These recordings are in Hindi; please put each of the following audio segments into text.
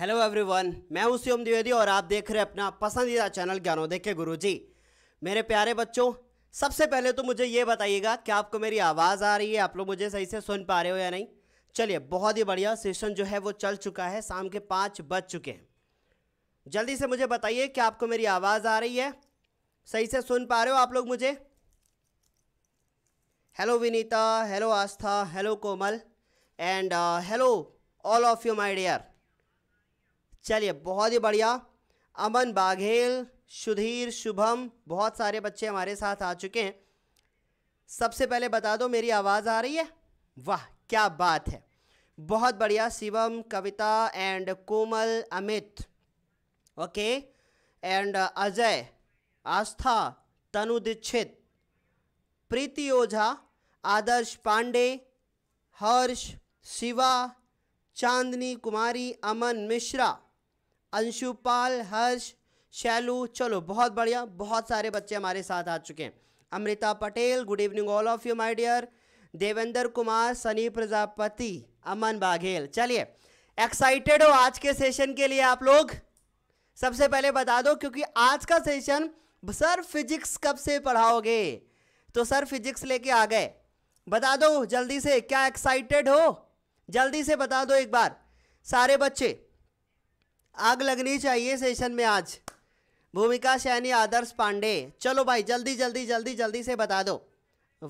हेलो एवरीवन मैं हूं श्योम द्विवेदी और आप देख रहे हैं अपना पसंदीदा चैनल ज्ञानोदय के गुरुजी मेरे प्यारे बच्चों सबसे पहले तो मुझे ये बताइएगा कि आपको मेरी आवाज़ आ रही है आप लोग मुझे सही से सुन पा रहे हो या नहीं चलिए बहुत ही बढ़िया सेशन जो है वो चल चुका है शाम के पाँच बज चुके हैं जल्दी से मुझे बताइए कि आपको मेरी आवाज़ आ रही है सही से सुन पा रहे हो आप लोग मुझे hello Vinita hello Aastha hello Komal and hello all of you my dear चलिए बहुत ही बढ़िया अमन बाघेल सुधीर शुभम बहुत सारे बच्चे हमारे साथ आ चुके हैं सबसे पहले बता दो मेरी आवाज़ आ रही है वाह क्या बात है बहुत बढ़िया Shivam Kavita and Komal Amit okay and Ajay Aastha Tanu Dixit Preeti Ojha Adarsh Pandey Harsh Shiva Chandni Kumari Aman Mishra Anshupal Harsh Shailu चलो बहुत बढ़िया बहुत सारे बच्चे हमारे साथ आ चुके हैं Amrita Patel good evening all of you my dear Devendra Kumar Sunny Prajapati Aman Baghel चलिए एक्साइटेड हो आज के सेशन के लिए आप लोग सबसे पहले बता दो क्योंकि आज का सेशन सर फिजिक्स कब से पढ़ाओगे तो सर फिजिक्स लेके आ गए बता दो जल्दी से क्या एक्साइटेड हो जल्दी से बता दो एक बार सारे बच्चे आग लगनी चाहिए सेशन में आज भूमिका सैनी आदर्श पांडे चलो भाई जल्दी जल्दी जल्दी जल्दी से बता दो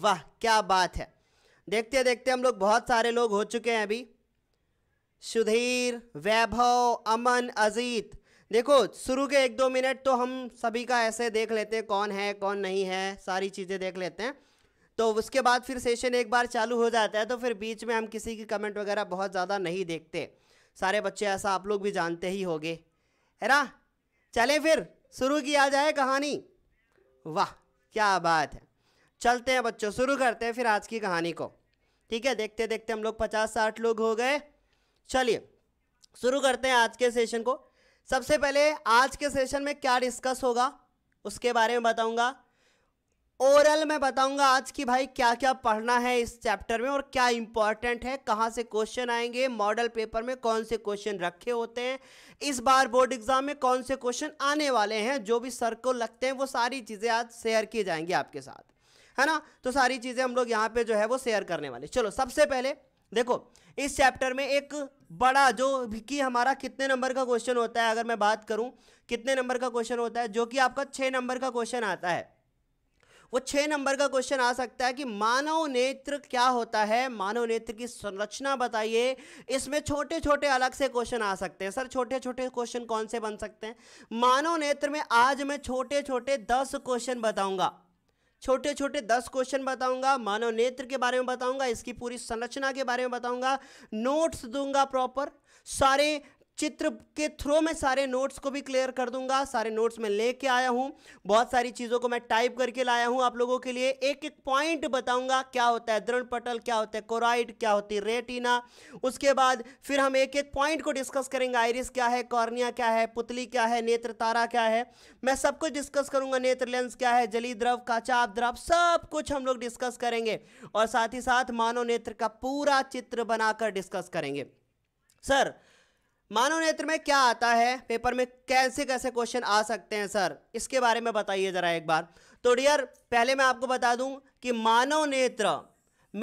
वाह क्या बात है देखते देखते हम लोग बहुत सारे लोग हो चुके हैं अभी सुधीर वैभव अमन अजीत देखो शुरू के एक दो मिनट तो हम सभी का ऐसे देख लेते हैं कौन है कौन नहीं है सारी चीज़ें देख लेते हैं तो उसके बाद फिर सेशन एक बार चालू हो जाता है तो फिर बीच में हम किसी की कमेंट वगैरह बहुत ज़्यादा नहीं देखते सारे बच्चे ऐसा आप लोग भी जानते ही होंगे है ना चलें फिर शुरू किया जाए कहानी वाह क्या बात है चलते हैं बच्चों शुरू करते हैं फिर आज की कहानी को ठीक है देखते देखते हम लोग पचास साठ लोग हो गए चलिए शुरू करते हैं आज के सेशन को सबसे पहले आज के सेशन में क्या डिस्कस होगा उसके बारे में बताऊंगा ओरल मैं बताऊंगा आज की भाई क्या क्या पढ़ना है इस चैप्टर में और क्या इंपॉर्टेंट है कहाँ से क्वेश्चन आएंगे मॉडल पेपर में कौन से क्वेश्चन रखे होते हैं इस बार बोर्ड एग्जाम में कौन से क्वेश्चन आने वाले हैं जो भी सर को लगते हैं वो सारी चीज़ें आज शेयर की जाएंगी आपके साथ है ना तो सारी चीज़ें हम लोग यहाँ पे जो है वो शेयर करने वाले चलो सबसे पहले देखो इस चैप्टर में एक बड़ा जो कि हमारा कितने नंबर का क्वेश्चन होता है अगर मैं बात करूं कितने नंबर का क्वेश्चन होता है जो कि आपका छः नंबर का क्वेश्चन आता है वो छः नंबर का क्वेश्चन आ सकता है कि मानव नेत्र क्या होता है मानव नेत्र की संरचना बताइए इसमें छोटे छोटे अलग से क्वेश्चन आ सकते हैं सर छोटे छोटे क्वेश्चन कौन से बन सकते हैं मानव नेत्र में आज मैं छोटे छोटे दस क्वेश्चन बताऊंगा छोटे छोटे दस क्वेश्चन बताऊंगा मानव नेत्र के बारे में बताऊंगा इसकी पूरी संरचना के बारे में बताऊंगा नोट्स दूंगा प्रॉपर सारे चित्र के थ्रू मैं सारे नोट्स को भी क्लियर कर दूंगा सारे नोट्स मैं लेके आया हूं बहुत सारी चीज़ों को मैं टाइप करके लाया हूं आप लोगों के लिए एक एक पॉइंट बताऊंगा क्या होता है दृढ़ पटल क्या होता है कोराइड क्या होती है रेटिना उसके बाद फिर हम एक एक पॉइंट को डिस्कस करेंगे आयरिस क्या है कॉर्निया क्या है पुतली क्या है नेत्र तारा क्या है मैं सब कुछ डिस्कस करूंगा नेत्र लेंस क्या है जली द्रव काचाप द्रव सब कुछ हम लोग डिस्कस करेंगे और साथ ही साथ मानव नेत्र का पूरा चित्र बनाकर डिस्कस करेंगे सर मानव नेत्र में क्या आता है पेपर में कैसे कैसे क्वेश्चन आ सकते हैं सर इसके बारे में बताइए ज़रा एक बार तो डियर पहले मैं आपको बता दूं कि मानव नेत्र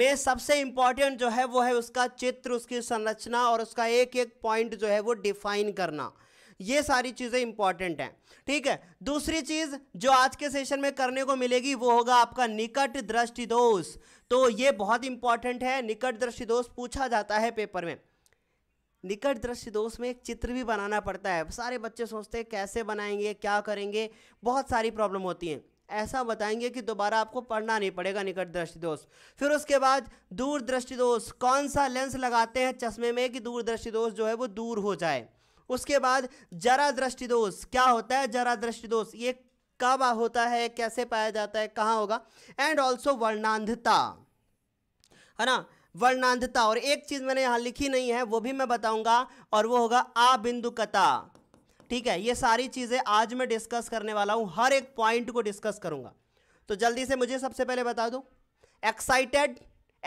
में सबसे इम्पॉर्टेंट जो है वो है उसका चित्र उसकी संरचना और उसका एक एक पॉइंट जो है वो डिफाइन करना ये सारी चीज़ें इंपॉर्टेंट हैं ठीक है दूसरी चीज़ जो आज के सेशन में करने को मिलेगी वो होगा आपका निकट दृष्टि दोष तो ये बहुत इंपॉर्टेंट है निकट दृष्टि दोष पूछा जाता है पेपर में निकट दृश्य दोष में एक चित्र भी बनाना पड़ता है सारे बच्चे सोचते हैं कैसे बनाएंगे क्या करेंगे बहुत सारी प्रॉब्लम होती हैं ऐसा बताएंगे कि दोबारा आपको पढ़ना नहीं पड़ेगा निकट दृष्टि दोष फिर उसके बाद दूर दृष्टि दोष कौन सा लेंस लगाते हैं चश्मे में कि दूर दृष्टि दोष जो है वो दूर हो जाए उसके बाद जरा दृष्टि दोष क्या होता है जरा दृष्टि दोष ये कब होता है कैसे पाया जाता है कहाँ होगा एंड ऑल्सो वर्णांधता है ना वर्णांधता और एक चीज़ मैंने यहां लिखी नहीं है वो भी मैं बताऊंगा और वो होगा आ बिंदुकता ठीक है ये सारी चीज़ें आज मैं डिस्कस करने वाला हूं हर एक पॉइंट को डिस्कस करूंगा तो जल्दी से मुझे सबसे पहले बता दो एक्साइटेड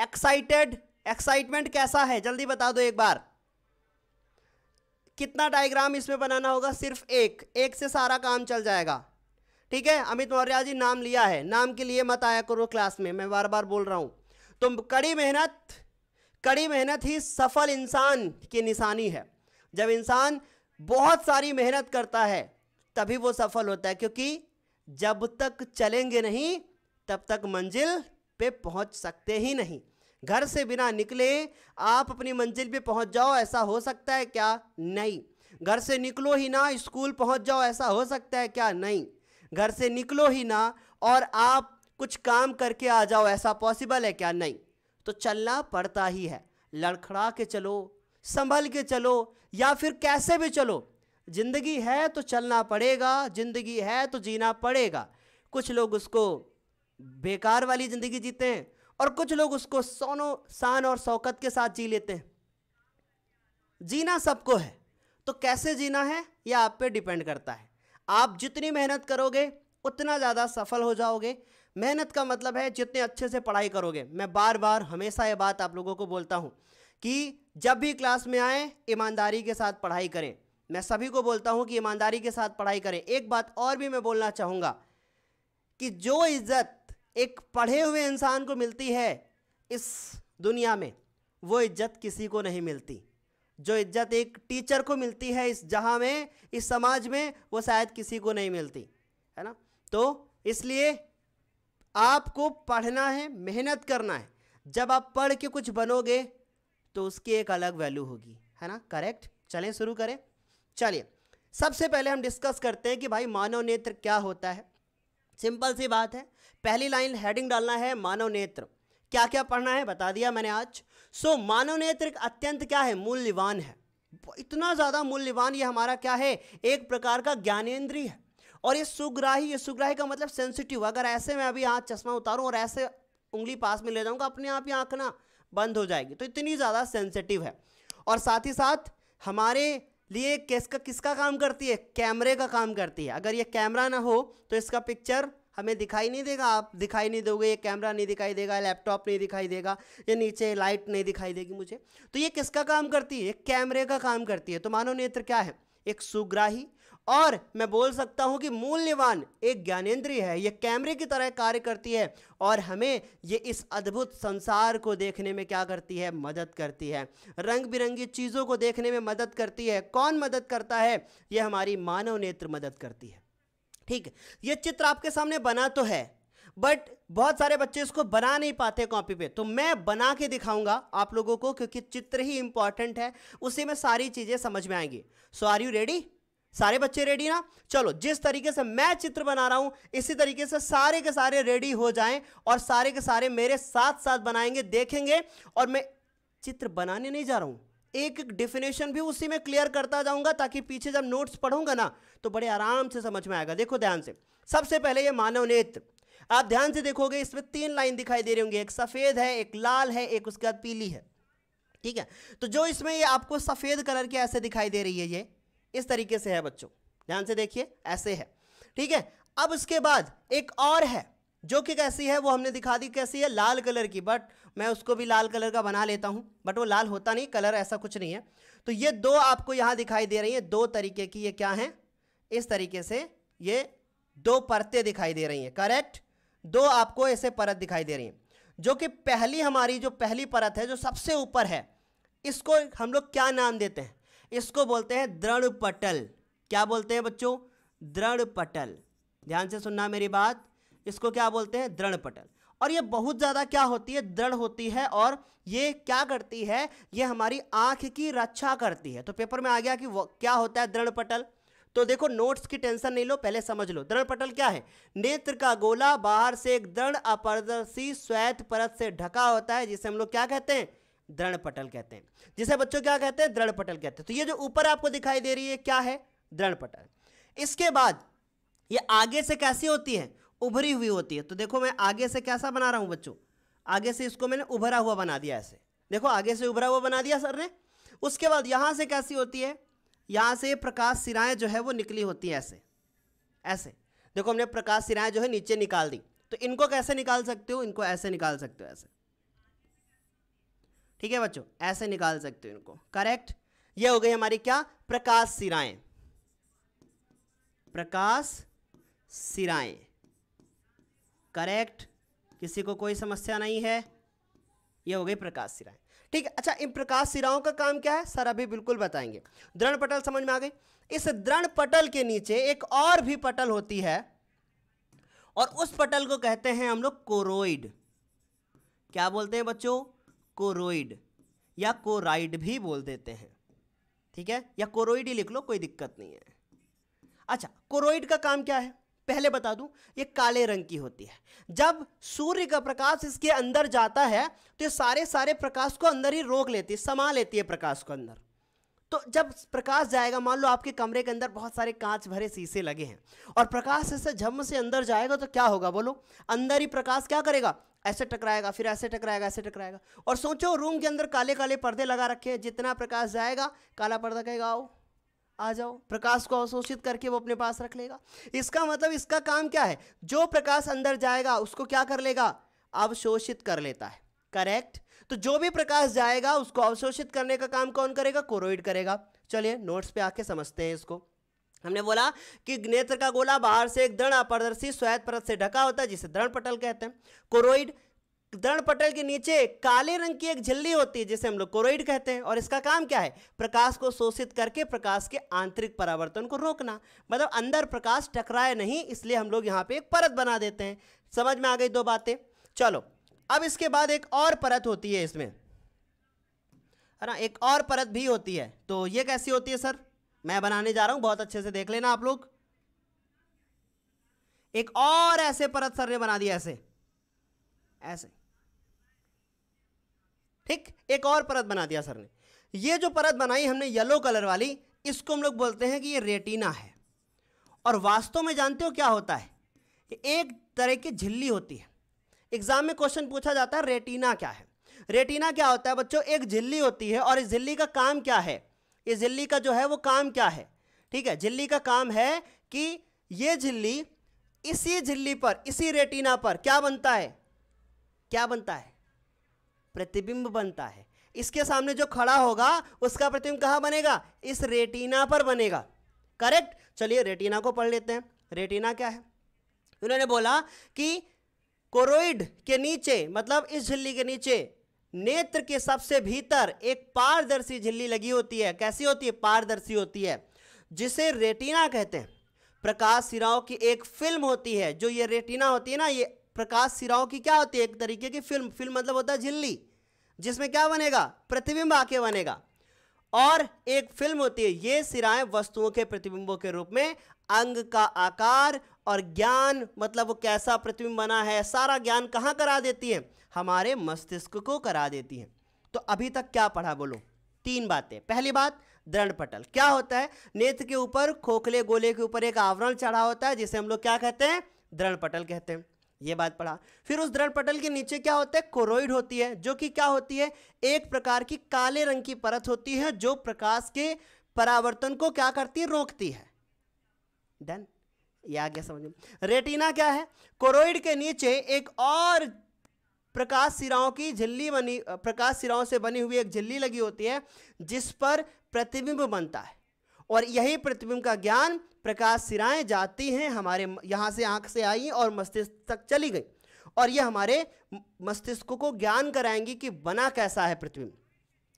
एक्साइटेड एक्साइटमेंट कैसा है जल्दी बता दो एक बार कितना डायग्राम इसमें बनाना होगा सिर्फ एक एक से सारा काम चल जाएगा ठीक है अमित मौर्या जी नाम लिया है नाम के लिए मत आया करो क्लास में मैं बार बार बोल रहा हूं तो कड़ी मेहनत कड़ी मेहनत ही सफल इंसान की निशानी है जब इंसान बहुत सारी मेहनत करता है तभी वो सफल होता है क्योंकि जब तक चलेंगे नहीं तब तक मंजिल पे पहुंच सकते ही नहीं घर से बिना निकले आप अपनी मंजिल पे पहुंच जाओ ऐसा हो सकता है क्या नहीं घर से निकलो ही ना स्कूल पहुंच जाओ ऐसा हो सकता है क्या नहीं घर से निकलो ही ना और आप कुछ काम करके आ जाओ ऐसा पॉसिबल है क्या नहीं तो चलना पड़ता ही है लड़खड़ा के चलो संभल के चलो या फिर कैसे भी चलो जिंदगी है तो चलना पड़ेगा जिंदगी है तो जीना पड़ेगा कुछ लोग उसको बेकार वाली ज़िंदगी जीते हैं और कुछ लोग उसको सोनो शान और शौकत के साथ जी लेते हैं जीना सबको है तो कैसे जीना है यह आप पे डिपेंड करता है आप जितनी मेहनत करोगे उतना ज़्यादा सफल हो जाओगे मेहनत का मतलब है जितने अच्छे से पढ़ाई करोगे मैं बार बार हमेशा ये बात आप लोगों को बोलता हूँ कि जब भी क्लास में आए ईमानदारी के साथ पढ़ाई करें मैं सभी को बोलता हूँ कि ईमानदारी के साथ पढ़ाई करें एक बात और भी मैं बोलना चाहूँगा कि जो इज़्ज़त एक पढ़े हुए इंसान को मिलती है इस दुनिया में वो इज्जत किसी को नहीं मिलती जो इज्जत एक टीचर को मिलती है इस जहाँ में इस समाज में वो शायद किसी को नहीं मिलती है ना तो इसलिए आपको पढ़ना है मेहनत करना है जब आप पढ़ के कुछ बनोगे तो उसकी एक अलग वैल्यू होगी है ना करेक्ट चलें शुरू करें चलिए सबसे पहले हम डिस्कस करते हैं कि भाई मानव नेत्र क्या होता है सिंपल सी बात है पहली लाइन हेडिंग डालना है मानव नेत्र क्या क्या पढ़ना है बता दिया मैंने आज सो so, मानव नेत्र अत्यंत क्या है मूल्यवान है इतना ज़्यादा मूल्यवान ये हमारा क्या है एक प्रकार का ज्ञानेन्द्रीय है और ये सुग्राही ये सुग्राही का मतलब सेंसिटिव अगर ऐसे मैं अभी यहाँ चश्मा उतारूँ और ऐसे उंगली पास में ले जाऊँगा अपने आप ही आँख ना बंद हो जाएगी तो इतनी ज़्यादा सेंसिटिव है और साथ ही साथ हमारे लिए किसका किसका काम करती है कैमरे का काम करती है अगर ये कैमरा ना हो तो इसका पिक्चर हमें दिखाई नहीं देगा आप दिखाई नहीं दोगे ये कैमरा नहीं दिखाई देगा लैपटॉप नहीं दिखाई देगा ये नीचे लाइट नहीं दिखाई देगी मुझे तो ये किसका काम करती है कैमरे का काम करती है तो मानव नेत्र क्या है एक सुग्राही और मैं बोल सकता हूँ कि मूल्यवान एक ज्ञानेन्द्रीय है ये कैमरे की तरह कार्य करती है और हमें ये इस अद्भुत संसार को देखने में क्या करती है मदद करती है रंग बिरंगी चीज़ों को देखने में मदद करती है कौन मदद करता है ये हमारी मानव नेत्र मदद करती है ठीक ये चित्र आपके सामने बना तो है बट बहुत सारे बच्चे इसको बना नहीं पाते कॉपी पे तो मैं बना के दिखाऊंगा आप लोगों को क्योंकि चित्र ही इंपॉर्टेंट है उसी में सारी चीज़ें समझ में आएंगी सो आर यू रेडी सारे बच्चे रेडी ना चलो जिस तरीके से मैं चित्र बना रहा हूं इसी तरीके से सारे के सारे रेडी हो जाएं और सारे के सारे मेरे साथ साथ बनाएंगे देखेंगे और मैं चित्र बनाने नहीं जा रहा हूं एक एक डेफिनेशन भी उसी में क्लियर करता जाऊंगा ताकि पीछे जब नोट्स पढ़ूंगा ना तो बड़े आराम से समझ में आएगा देखो ध्यान से सबसे पहले ये मानव नेत्र आप ध्यान से देखोगे इसमें तीन लाइन दिखाई दे रही होंगी एक सफ़ेद है एक लाल है एक उसके बाद पीली है ठीक है तो जो इसमें ये आपको सफ़ेद कलर के ऐसे दिखाई दे रही है ये इस तरीके से है बच्चों ध्यान से देखिए ऐसे है ठीक है अब उसके बाद एक और है जो कि कैसी है वो हमने दिखा दी कैसी है लाल कलर की बट मैं उसको भी लाल कलर का बना लेता हूँ बट वो लाल होता नहीं कलर ऐसा कुछ नहीं है तो ये दो आपको यहाँ दिखाई दे रही है दो तरीके की ये क्या है इस तरीके से ये दो परतें दिखाई दे रही हैं करेक्ट दो आपको ऐसे परत दिखाई दे रही हैं जो कि पहली हमारी जो पहली परत है जो सबसे ऊपर है इसको हम लोग क्या नाम देते हैं इसको बोलते हैं दृढ़ पटल क्या बोलते हैं बच्चों दृढ़ पटल ध्यान से सुनना मेरी बात इसको क्या बोलते हैं दृढ़ पटल और ये बहुत ज़्यादा क्या होती है दृढ़ होती है और ये क्या करती है ये हमारी आँख की रक्षा करती है तो पेपर में आ गया कि क्या होता है दृढ़ पटल तो देखो नोट्स की टेंशन नहीं लो पहले समझ लो दृढ़ पटल क्या है नेत्र का गोला बाहर से एक दृढ़ अपारदर्शी श्वेत परत से ढका होता है जिसे हम लोग क्या कहते हैं दृढ़ पटल कहते हैं जिसे बच्चों क्या कहते हैं दृढ़ पटल कहते हैं तो ये जो ऊपर आपको दिखाई दे रही है क्या है दृढ़ पटल इसके बाद ये आगे से कैसी होती है उभरी हुई होती है तो देखो मैं आगे से कैसा बना रहा हूं बच्चों आगे से इसको मैंने उभरा हुआ बना दिया ऐसे देखो आगे से उभरा हुआ बना दिया सर ने उसके बाद यहां से कैसी होती है यहां से प्रकाश सिराएं जो है वो निकली होती है ऐसे ऐसे देखो हमने प्रकाश सिराएं जो है नीचे निकाल दी तो इनको कैसे निकाल सकते हो इनको ऐसे निकाल सकते हो ऐसे ठीक है बच्चों ऐसे निकाल सकते हो इनको करेक्ट ये हो गई हमारी क्या प्रकाश सिराएं प्रकाश सिराएं करेक्ट किसी को कोई समस्या नहीं है ये हो गई प्रकाश सिराएं ठीक है अच्छा इन प्रकाश सिराओं का काम क्या है सर अभी बिल्कुल बताएंगे दृढ़ पटल समझ में आ गई इस दृढ़ पटल के नीचे एक और भी पटल होती है और उस पटल को कहते हैं हम लोग कोरोइड क्या बोलते हैं बच्चों कोरोइड या कोराइड भी बोल देते हैं ठीक है या कोरोइड ही लिख लो कोई दिक्कत नहीं है अच्छा कोरोइड का काम क्या है पहले बता दूं ये काले रंग की होती है जब सूर्य का प्रकाश इसके अंदर जाता है तो ये सारे सारे प्रकाश को अंदर ही रोक लेती है समा लेती है प्रकाश को अंदर तो जब प्रकाश जाएगा मान लो आपके कमरे के अंदर बहुत सारे कांच भरे शीशे लगे हैं और प्रकाश ऐसे झम से अंदर जाएगा तो क्या होगा बोलो अंदर ही प्रकाश क्या करेगा ऐसे टकराएगा फिर ऐसे टकराएगा ऐसे टकराएगा और सोचो रूम के अंदर काले काले पर्दे लगा रखे हैं जितना प्रकाश जाएगा काला पर्दा कहेगा आओ आ जाओ प्रकाश को अवशोषित करके वो अपने पास रख लेगा इसका मतलब इसका काम क्या है जो प्रकाश अंदर जाएगा उसको क्या कर लेगा अवशोषित कर लेता है करेक्ट तो जो भी प्रकाश जाएगा उसको अवशोषित करने का काम कौन करेगा कोरोइड करेगा चलिए नोट्स पे आके समझते हैं इसको हमने बोला कि नेत्र का गोला बाहर से एक दृढ़ अपारदर्शी स्वैत परत से ढका होता है जिसे दृण पटल कहते हैं कोरोइड दृण पटल के नीचे काले रंग की एक झिल्ली होती है जिसे हम लोग कोरोइड कहते हैं और इसका काम क्या है प्रकाश को शोषित करके प्रकाश के आंतरिक परावर्तन को रोकना मतलब अंदर प्रकाश टकराए नहीं इसलिए हम लोग यहाँ पे एक परत बना देते हैं समझ में आ गई दो बातें चलो अब इसके बाद एक और परत होती है इसमें है ना एक और परत भी होती है तो ये कैसी होती है सर मैं बनाने जा रहा हूं बहुत अच्छे से देख लेना आप लोग एक और ऐसे परत सर ने बना दिया ऐसे ऐसे ठीक एक और परत बना दिया सर ने ये जो परत बनाई हमने येलो कलर वाली इसको हम लोग बोलते हैं कि ये रेटिना है और वास्तव में जानते हो क्या होता है एक तरह की झिल्ली होती है एग्जाम में क्वेश्चन पूछा जाता है रेटिना क्या है रेटिना क्या होता है बच्चों एक झिल्ली होती है और इस झिल्ली का काम क्या है इस झिल्ली का जो है वो काम क्या है ठीक है झिल्ली का काम है कि ये झिल्ली इसी झिल्ली पर इसी रेटिना पर क्या बनता है क्या बनता है प्रतिबिंब बनता है इसके सामने जो खड़ा होगा उसका प्रतिबिंब कहाँ बनेगा इस रेटिना पर बनेगा करेक्ट चलिए रेटिना को पढ़ लेते हैं रेटिना क्या है उन्होंने बोला कि कोरोइड के नीचे मतलब इस झिल्ली के नीचे नेत्र के सबसे भीतर एक पारदर्शी झिल्ली लगी होती है कैसी होती है पारदर्शी होती है जिसे रेटिना कहते हैं प्रकाश सिराओं की एक फिल्म होती है जो ये रेटिना होती है ना ये प्रकाश सिराओं की क्या होती है एक तरीके की फिल्म फिल्म मतलब होता है झिल्ली जिसमें क्या बनेगा प्रतिबिंब आके बनेगा और एक फिल्म होती है ये सिराएं वस्तुओं के प्रतिबिंबों के रूप में अंग का आकार और ज्ञान मतलब वो कैसा प्रतिबिंब बना है सारा ज्ञान कहाँ करा देती है हमारे मस्तिष्क को करा देती है तो अभी तक क्या पढ़ा बोलो तीन बातें पहली बात दृढ़ पटल क्या होता है नेत्र के ऊपर खोखले गोले के ऊपर एक आवरण चढ़ा होता है जिसे हम लोग क्या कहते हैं दृढ़ पटल कहते हैं ये बात पढ़ा फिर उस दृढ़ पटल के नीचे क्या होता है कोरोइड होती है जो कि क्या होती है एक प्रकार की काले रंग की परत होती है जो प्रकाश के परावर्तन को क्या करती है रोकती है डन ये आ गया समझ में रेटिना क्या है कोरोइड के नीचे एक और प्रकाश सिराओं की झिल्ली बनी प्रकाश सिराओं से बनी हुई एक झिल्ली लगी होती है जिस पर प्रतिबिंब बनता है और यही प्रतिबिंब का ज्ञान प्रकाश सिराएं जाती हैं हमारे यहाँ से आँख से आई और मस्तिष्क तक चली गई और ये हमारे मस्तिष्क को ज्ञान कराएंगी कि बना कैसा है प्रतिबिंब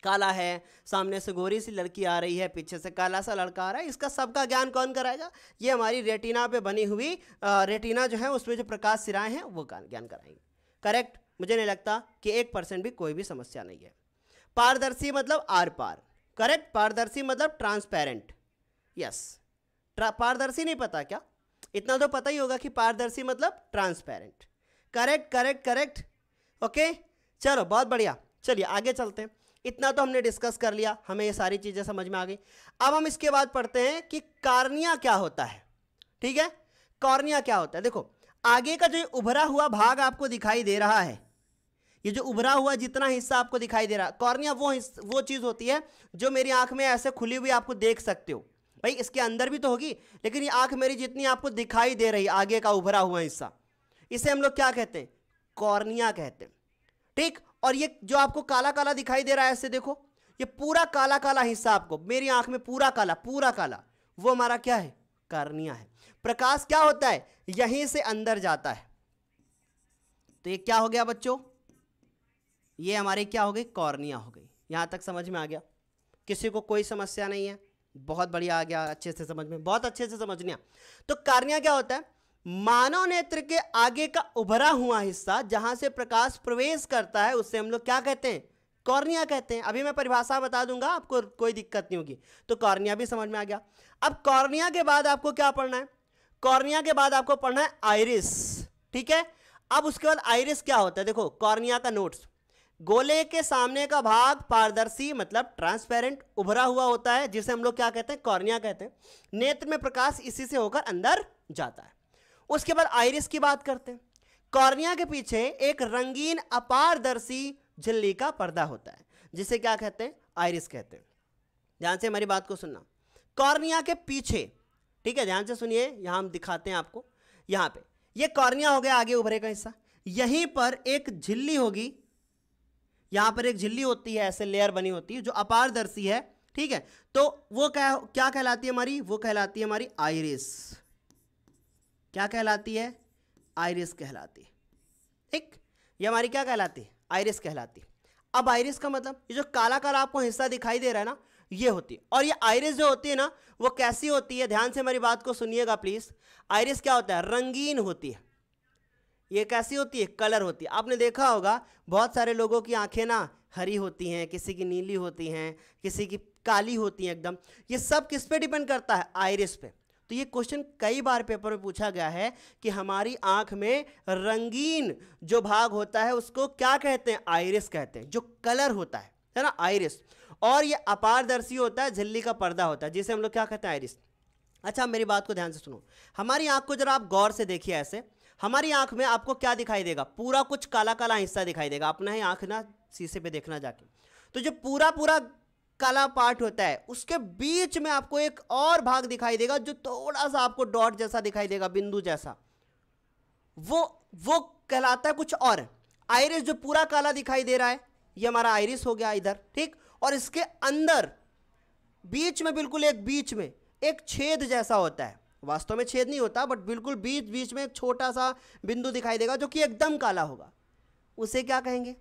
काला है सामने से गोरी सी लड़की आ रही है पीछे से काला सा लड़का आ रहा है इसका सबका ज्ञान कौन कराएगा ये हमारी रेटिना पे बनी हुई आ, रेटिना जो है उसमें जो प्रकाश सिराएँ हैं वो ज्ञान कराएंगे करेक्ट मुझे नहीं लगता कि एक परसेंट भी कोई भी समस्या नहीं है पारदर्शी मतलब आर पार करेक्ट पारदर्शी मतलब ट्रांसपेरेंट यस पारदर्शी नहीं पता क्या इतना तो पता ही होगा कि पारदर्शी मतलब transparent correct correct correct okay चलो बहुत बढ़िया चलिए आगे चलते हैं इतना तो हमने डिस्कस कर लिया हमें ये सारी चीज़ें समझ में आ गई अब हम इसके बाद पढ़ते हैं कि कार्निया क्या होता है ठीक है कॉर्निया क्या होता है देखो आगे का जो उभरा हुआ भाग आपको दिखाई दे रहा है ये जो उभरा हुआ जितना हिस्सा आपको दिखाई दे रहा है कॉर्निया वो वो चीज़ होती है जो मेरी आंख में ऐसे खुली हुई आपको देख सकते हो भाई इसके अंदर भी तो होगी लेकिन ये आंख मेरी जितनी आपको दिखाई दे रही आगे का उभरा हुआ हिस्सा इसे हम लोग क्या कहते हैं कॉर्निया कहते हैं ठीक और ये जो आपको काला काला दिखाई दे रहा है ऐसे देखो ये पूरा काला काला हिस्सा आपको मेरी आंख में पूरा काला पूरा काला वो हमारा क्या है कार्निया है प्रकाश क्या होता है यहीं से अंदर जाता है तो ये क्या हो गया बच्चों ये हमारे क्या हो गई कॉर्निया हो गई यहां तक समझ में आ गया किसी को कोई समस्या नहीं है बहुत बढ़िया आ गया अच्छे से समझ में बहुत अच्छे से समझने तो कार्निया क्या होता है मानव नेत्र के आगे का उभरा हुआ हिस्सा जहां से प्रकाश प्रवेश करता है उससे हम लोग क्या कहते हैं कॉर्निया कहते हैं अभी मैं परिभाषा बता दूंगा आपको कोई दिक्कत नहीं होगी तो कॉर्निया भी समझ में आ गया अब कॉर्निया के बाद आपको क्या पढ़ना है कॉर्निया के बाद आपको पढ़ना है आयरिस ठीक है अब उसके बाद आयरिस क्या होता है देखो कॉर्निया का नोट्स गोले के सामने का भाग पारदर्शी मतलब ट्रांसपेरेंट उभरा हुआ होता है जिसे हम लोग क्या कहते हैं कॉर्निया कहते हैं नेत्र में प्रकाश इसी से होकर अंदर जाता है उसके बाद आयरिस की बात करते हैं कॉर्निया के पीछे एक रंगीन अपारदर्शी झिल्ली का पर्दा होता है जिसे क्या कहते हैं आयरिस कहते हैं ध्यान से हमारी बात को सुनना कॉर्निया के पीछे ठीक है ध्यान से सुनिए यहां हम दिखाते हैं आपको यहाँ पे ये कॉर्निया हो गया आगे उभरे का हिस्सा यहीं पर एक झिल्ली होगी यहां पर एक झिल्ली होती है ऐसे लेयर बनी होती है जो अपारदर्शी है ठीक है तो वो क्या क्या कहलाती है हमारी वो कहलाती है हमारी आयरिस क्या कहलाती है आयरिस कहलाती है ठीक ये हमारी क्या कहलाती है आयरिस कहलाती है अब आयरिस का मतलब ये जो काला काला आपको हिस्सा दिखाई दे रहा है ना ये होती है और ये आयरिस जो होती है ना वो कैसी होती है ध्यान से मेरी बात को सुनिएगा प्लीज़ आयरिस क्या होता है रंगीन होती है ये कैसी होती है कलर होती है आपने देखा होगा बहुत सारे लोगों की आंखें ना हरी होती हैं किसी की नीली होती हैं किसी की काली होती हैं एकदम ये सब किस पे डिपेंड करता है आयरिस पे तो ये क्वेश्चन कई बार पेपर में पूछा गया है कि हमारी आंख में रंगीन जो भाग होता है उसको क्या कहते हैं आयरिस कहते हैं जो कलर होता है है ना आयरिस और ये अपारदर्शी होता है झिल्ली का पर्दा होता है जिसे हम लोग क्या कहते हैं आयरिस अच्छा मेरी बात को ध्यान से सुनो हमारी आंख को जरा आप गौर से देखिए ऐसे हमारी आंख में आपको क्या दिखाई देगा पूरा कुछ काला काला हिस्सा दिखाई देगा अपना ही आंख ना शीशे पे देखना जाके तो जो पूरा पूरा काला पार्ट होता है उसके बीच में आपको एक और भाग दिखाई देगा जो थोड़ा सा आपको डॉट जैसा दिखाई देगा बिंदु जैसा वो वो कहलाता है कुछ और आयरिस जो पूरा काला दिखाई दे रहा है ये हमारा आयरिस हो गया इधर ठीक और इसके अंदर बीच में बिल्कुल एक बीच में एक छेद जैसा होता है वास्तव में छेद नहीं होता बट बिल्कुल बीच बीच में एक छोटा सा बिंदु दिखाई देगा जो कि एकदम काला होगा उसे क्या कहेंगे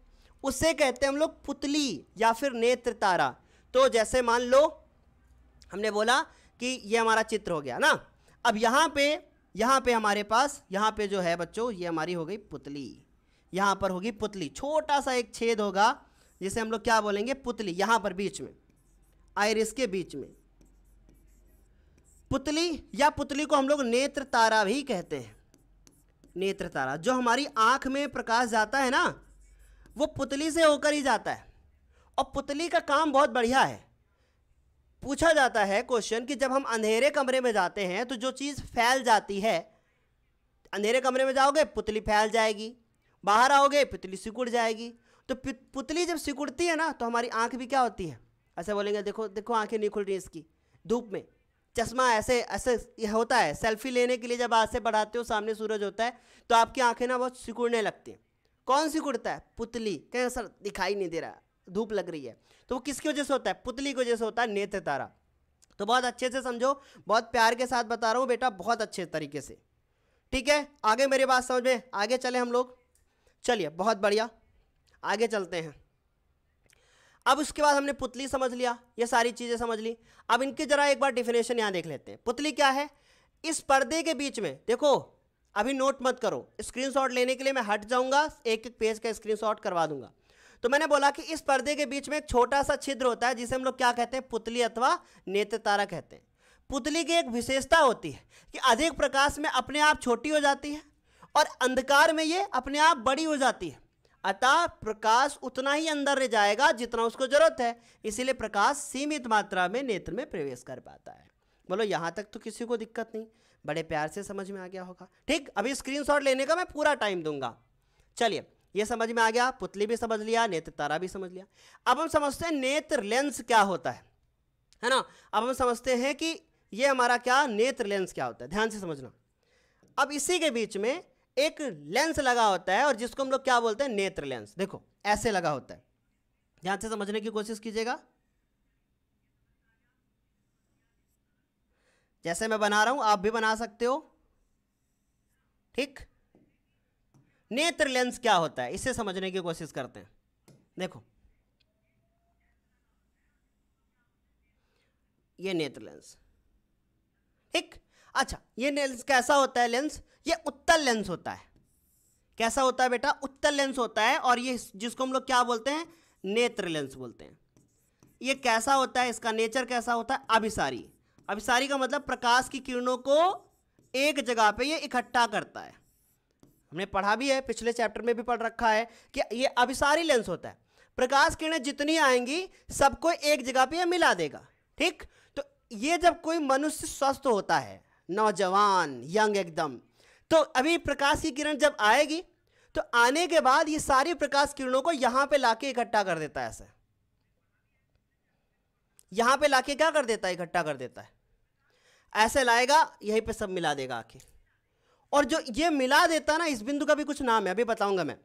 उसे कहते हैं हम लोग पुतली या फिर नेत्र तारा तो जैसे मान लो हमने बोला कि ये हमारा चित्र हो गया ना अब यहाँ पे यहाँ पे हमारे पास यहाँ पे जो है बच्चों ये हमारी हो गई पुतली यहाँ पर होगी पुतली छोटा सा एक छेद होगा जिसे हम लोग क्या बोलेंगे पुतली यहाँ पर बीच में आयरिस के बीच में पुतली या पुतली को हम लोग नेत्र तारा भी कहते हैं नेत्र तारा जो हमारी आंख में प्रकाश जाता है ना वो पुतली से होकर ही जाता है और पुतली का काम बहुत बढ़िया है पूछा जाता है क्वेश्चन कि जब हम अंधेरे कमरे में जाते हैं तो जो चीज़ फैल जाती है अंधेरे कमरे में जाओगे पुतली फैल जाएगी बाहर आओगे पुतली सिकुड़ जाएगी तो पुतली जब सिकुड़ती है ना तो हमारी आंख भी क्या होती है ऐसे बोलेंगे देखो देखो आंखें नहीं खुल रही इसकी धूप में चश्मा ऐसे ऐसे ये होता है सेल्फी लेने के लिए जब आज से बढ़ाते हो सामने सूरज होता है तो आपकी आंखें ना बहुत सिकुड़ने लगती हैं कौन सिकुड़ता है पुतली कहें सर दिखाई नहीं दे रहा धूप लग रही है तो वो किसकी वजह से होता है पुतली की वजह से होता है नेत्र तारा तो बहुत अच्छे से समझो बहुत प्यार के साथ बता रहा हूँ बेटा बहुत अच्छे तरीके से ठीक है आगे मेरी बात समझ में आगे चले हम लोग चलिए बहुत बढ़िया आगे चलते हैं अब उसके बाद हमने पुतली समझ लिया ये सारी चीज़ें समझ ली अब इनकी ज़रा एक बार डिफिनेशन यहाँ देख लेते हैं पुतली क्या है इस पर्दे के बीच में देखो अभी नोट मत करो स्क्रीनशॉट लेने के लिए मैं हट जाऊंगा एक एक पेज का स्क्रीनशॉट करवा दूंगा तो मैंने बोला कि इस पर्दे के बीच में एक छोटा सा छिद्र होता है जिसे हम लोग क्या कहते हैं पुतली अथवा तारा कहते हैं पुतली की एक विशेषता होती है कि अधिक प्रकाश में अपने आप छोटी हो जाती है और अंधकार में ये अपने आप बड़ी हो जाती है अतः प्रकाश उतना ही अंदर रह जाएगा जितना उसको जरूरत है इसीलिए प्रकाश सीमित मात्रा में नेत्र में प्रवेश कर पाता है बोलो यहाँ तक तो किसी को दिक्कत नहीं बड़े प्यार से समझ में आ गया होगा ठीक अभी स्क्रीनशॉट लेने का मैं पूरा टाइम दूंगा चलिए ये समझ में आ गया पुतली भी समझ लिया नेत्र तारा भी समझ लिया अब हम समझते हैं नेत्र लेंस क्या होता है है ना अब हम समझते हैं कि ये हमारा क्या नेत्र लेंस क्या होता है ध्यान से समझना अब इसी के बीच में एक लेंस लगा होता है और जिसको हम लोग क्या बोलते हैं नेत्र लेंस देखो ऐसे लगा होता है ध्यान से समझने की कोशिश कीजिएगा जैसे मैं बना रहा हूं आप भी बना सकते हो ठीक नेत्र लेंस क्या होता है इसे समझने की कोशिश करते हैं देखो ये नेत्र लेंस ठीक अच्छा ये लेंस कैसा होता है लेंस ये उत्तल लेंस होता है कैसा होता है बेटा उत्तल लेंस होता है और ये जिसको हम लोग क्या बोलते हैं नेत्र लेंस बोलते हैं ये कैसा होता है इसका नेचर कैसा होता है अभिसारी अभिसारी का मतलब प्रकाश की किरणों को एक जगह पे ये इकट्ठा करता है हमने पढ़ा भी है पिछले चैप्टर में भी पढ़ रखा है कि ये अभिसारी लेंस होता है प्रकाश किरणें जितनी आएंगी सबको एक जगह पे मिला देगा ठीक तो ये जब कोई मनुष्य स्वस्थ होता है नौजवान यंग एकदम तो अभी प्रकाश की किरण जब आएगी तो आने के बाद ये सारी प्रकाश किरणों को यहां पे लाके इकट्ठा कर देता है ऐसे यहां पे लाके क्या कर देता है इकट्ठा कर देता है ऐसे लाएगा यहीं पे सब मिला देगा आखिर और जो ये मिला देता ना इस बिंदु का भी कुछ नाम है अभी बताऊंगा मैं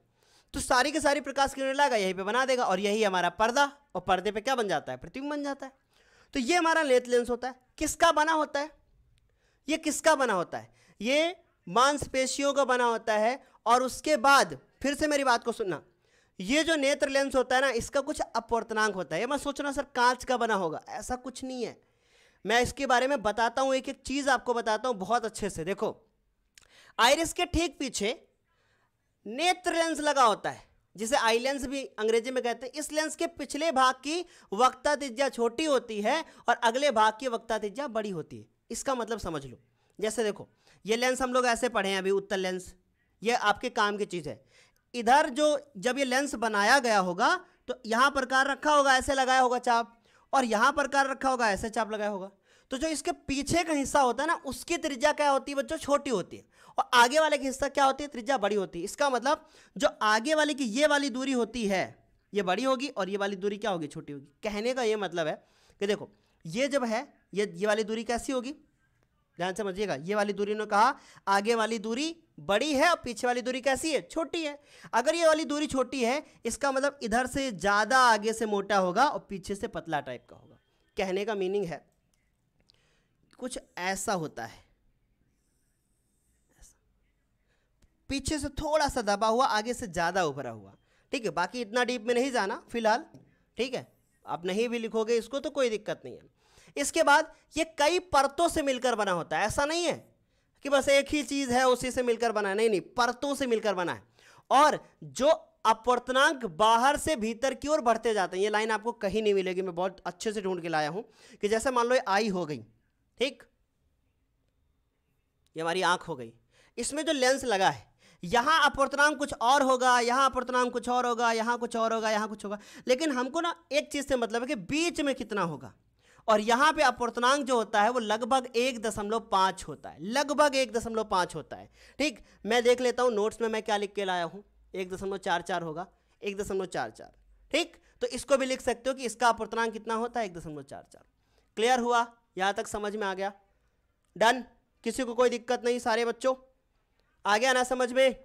तो सारी के सारी प्रकाश किरण लाएगा यहीं पे बना देगा और यही हमारा पर्दा और पर्दे पे क्या बन जाता है प्रतिबिंब बन जाता है तो ये हमारा लेथ लेंस होता है किसका बना होता है ये किसका बना होता है ये मांसपेशियों का बना होता है और उसके बाद फिर से मेरी बात को सुनना ये जो नेत्र लेंस होता है ना इसका कुछ अपवर्तनांक होता है ये मैं सोच रहा सर कांच का बना होगा ऐसा कुछ नहीं है मैं इसके बारे में बताता हूँ एक एक चीज़ आपको बताता हूँ बहुत अच्छे से देखो आयरिस के ठीक पीछे नेत्र लेंस लगा होता है जिसे आई लेंस भी अंग्रेजी में कहते हैं इस लेंस के पिछले भाग की वक्ता तिज्जा छोटी होती है और अगले भाग की वक्ता तिज्जा बड़ी होती है इसका मतलब समझ लो जैसे देखो ये लेंस हम लोग ऐसे पढ़े हैं अभी उत्तर लेंस ये आपके काम की चीज़ है इधर जो जब ये लेंस बनाया गया होगा तो यहाँ प्रकार रखा होगा ऐसे लगाया होगा चाप और यहाँ प्रकार रखा होगा ऐसे चाप लगाया होगा तो जो इसके पीछे का हिस्सा होता है ना उसकी त्रिज्या क्या होती है बच्चों छोटी होती है और आगे वाले की हिस्सा क्या होती है त्रिज्या बड़ी होती है इसका मतलब जो आगे वाले की ये वाली दूरी होती है ये बड़ी होगी और ये वाली दूरी क्या होगी छोटी होगी कहने का ये मतलब है कि देखो ये जब है ये ये वाली दूरी कैसी होगी ध्यान समझिएगा ये वाली दूरी ने कहा आगे वाली दूरी बड़ी है और पीछे वाली दूरी कैसी है छोटी है अगर ये वाली दूरी छोटी है इसका मतलब इधर से ज़्यादा आगे से मोटा होगा और पीछे से पतला टाइप का होगा कहने का मीनिंग है कुछ ऐसा होता है पीछे से थोड़ा सा दबा हुआ आगे से ज़्यादा उभरा हुआ ठीक है बाकी इतना डीप में नहीं जाना फिलहाल ठीक है आप नहीं भी लिखोगे इसको तो कोई दिक्कत नहीं है इसके बाद ये कई परतों से मिलकर बना होता है ऐसा नहीं है कि बस एक ही चीज़ है उसी से मिलकर बना है नहीं नहीं परतों से मिलकर बना है और जो अपवर्तनांक बाहर से भीतर की ओर बढ़ते जाते हैं ये लाइन आपको कहीं नहीं मिलेगी मैं बहुत अच्छे से ढूंढ के लाया हूं कि जैसे मान लो ये आई हो गई ठीक ये हमारी आंख हो गई इसमें जो लेंस लगा है यहाँ अपवर्तनांक कुछ और होगा यहाँ अपवर्तनांक कुछ और होगा यहाँ कुछ और होगा यहाँ कुछ होगा लेकिन हमको ना एक चीज़ से मतलब है कि बीच में कितना होगा और यहाँ पे अपवर्तनांक जो होता है वो लगभग एक दशमलव पाँच होता है लगभग एक दशमलव पाँच होता है ठीक मैं देख लेता हूँ नोट्स में मैं क्या लिख के लाया हूँ एक दशमलव चार चार होगा एक दशमलव चार चार ठीक तो इसको भी लिख सकते हो कि इसका अपवर्तनांक कितना होता है एक दशमलव चार चार क्लियर हुआ यहाँ तक समझ में आ गया डन किसी को कोई दिक्कत नहीं सारे बच्चों आ गया ना समझ में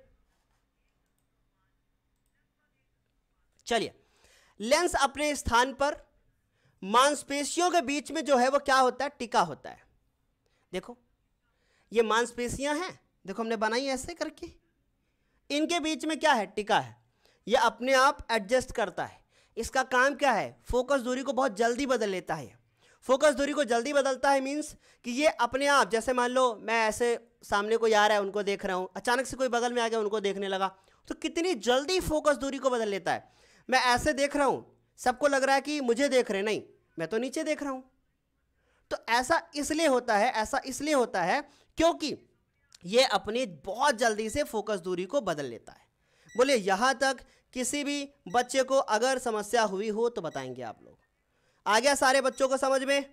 चलिए लेंस अपने स्थान पर मांसपेशियों के बीच में जो है वो क्या होता है टिका होता है देखो ये मांसपेशियां हैं देखो हमने बनाई ऐसे करके इनके बीच में क्या है टिका है यह अपने आप एडजस्ट करता है इसका काम क्या है फोकस दूरी को बहुत जल्दी बदल लेता है फोकस दूरी को जल्दी बदलता है मीन्स कि ये अपने आप जैसे मान लो मैं ऐसे सामने कोई आ रहा है उनको देख रहा हूँ अचानक से कोई बगल में आ गया उनको देखने लगा तो कितनी जल्दी फोकस दूरी को बदल लेता है मैं ऐसे देख रहा हूँ सबको लग रहा है कि मुझे देख रहे नहीं मैं तो नीचे देख रहा हूँ तो ऐसा इसलिए होता है ऐसा इसलिए होता है क्योंकि ये अपनी बहुत जल्दी से फोकस दूरी को बदल लेता है बोले यहाँ तक किसी भी बच्चे को अगर समस्या हुई हो तो बताएंगे आप लोग आ गया सारे बच्चों को समझ में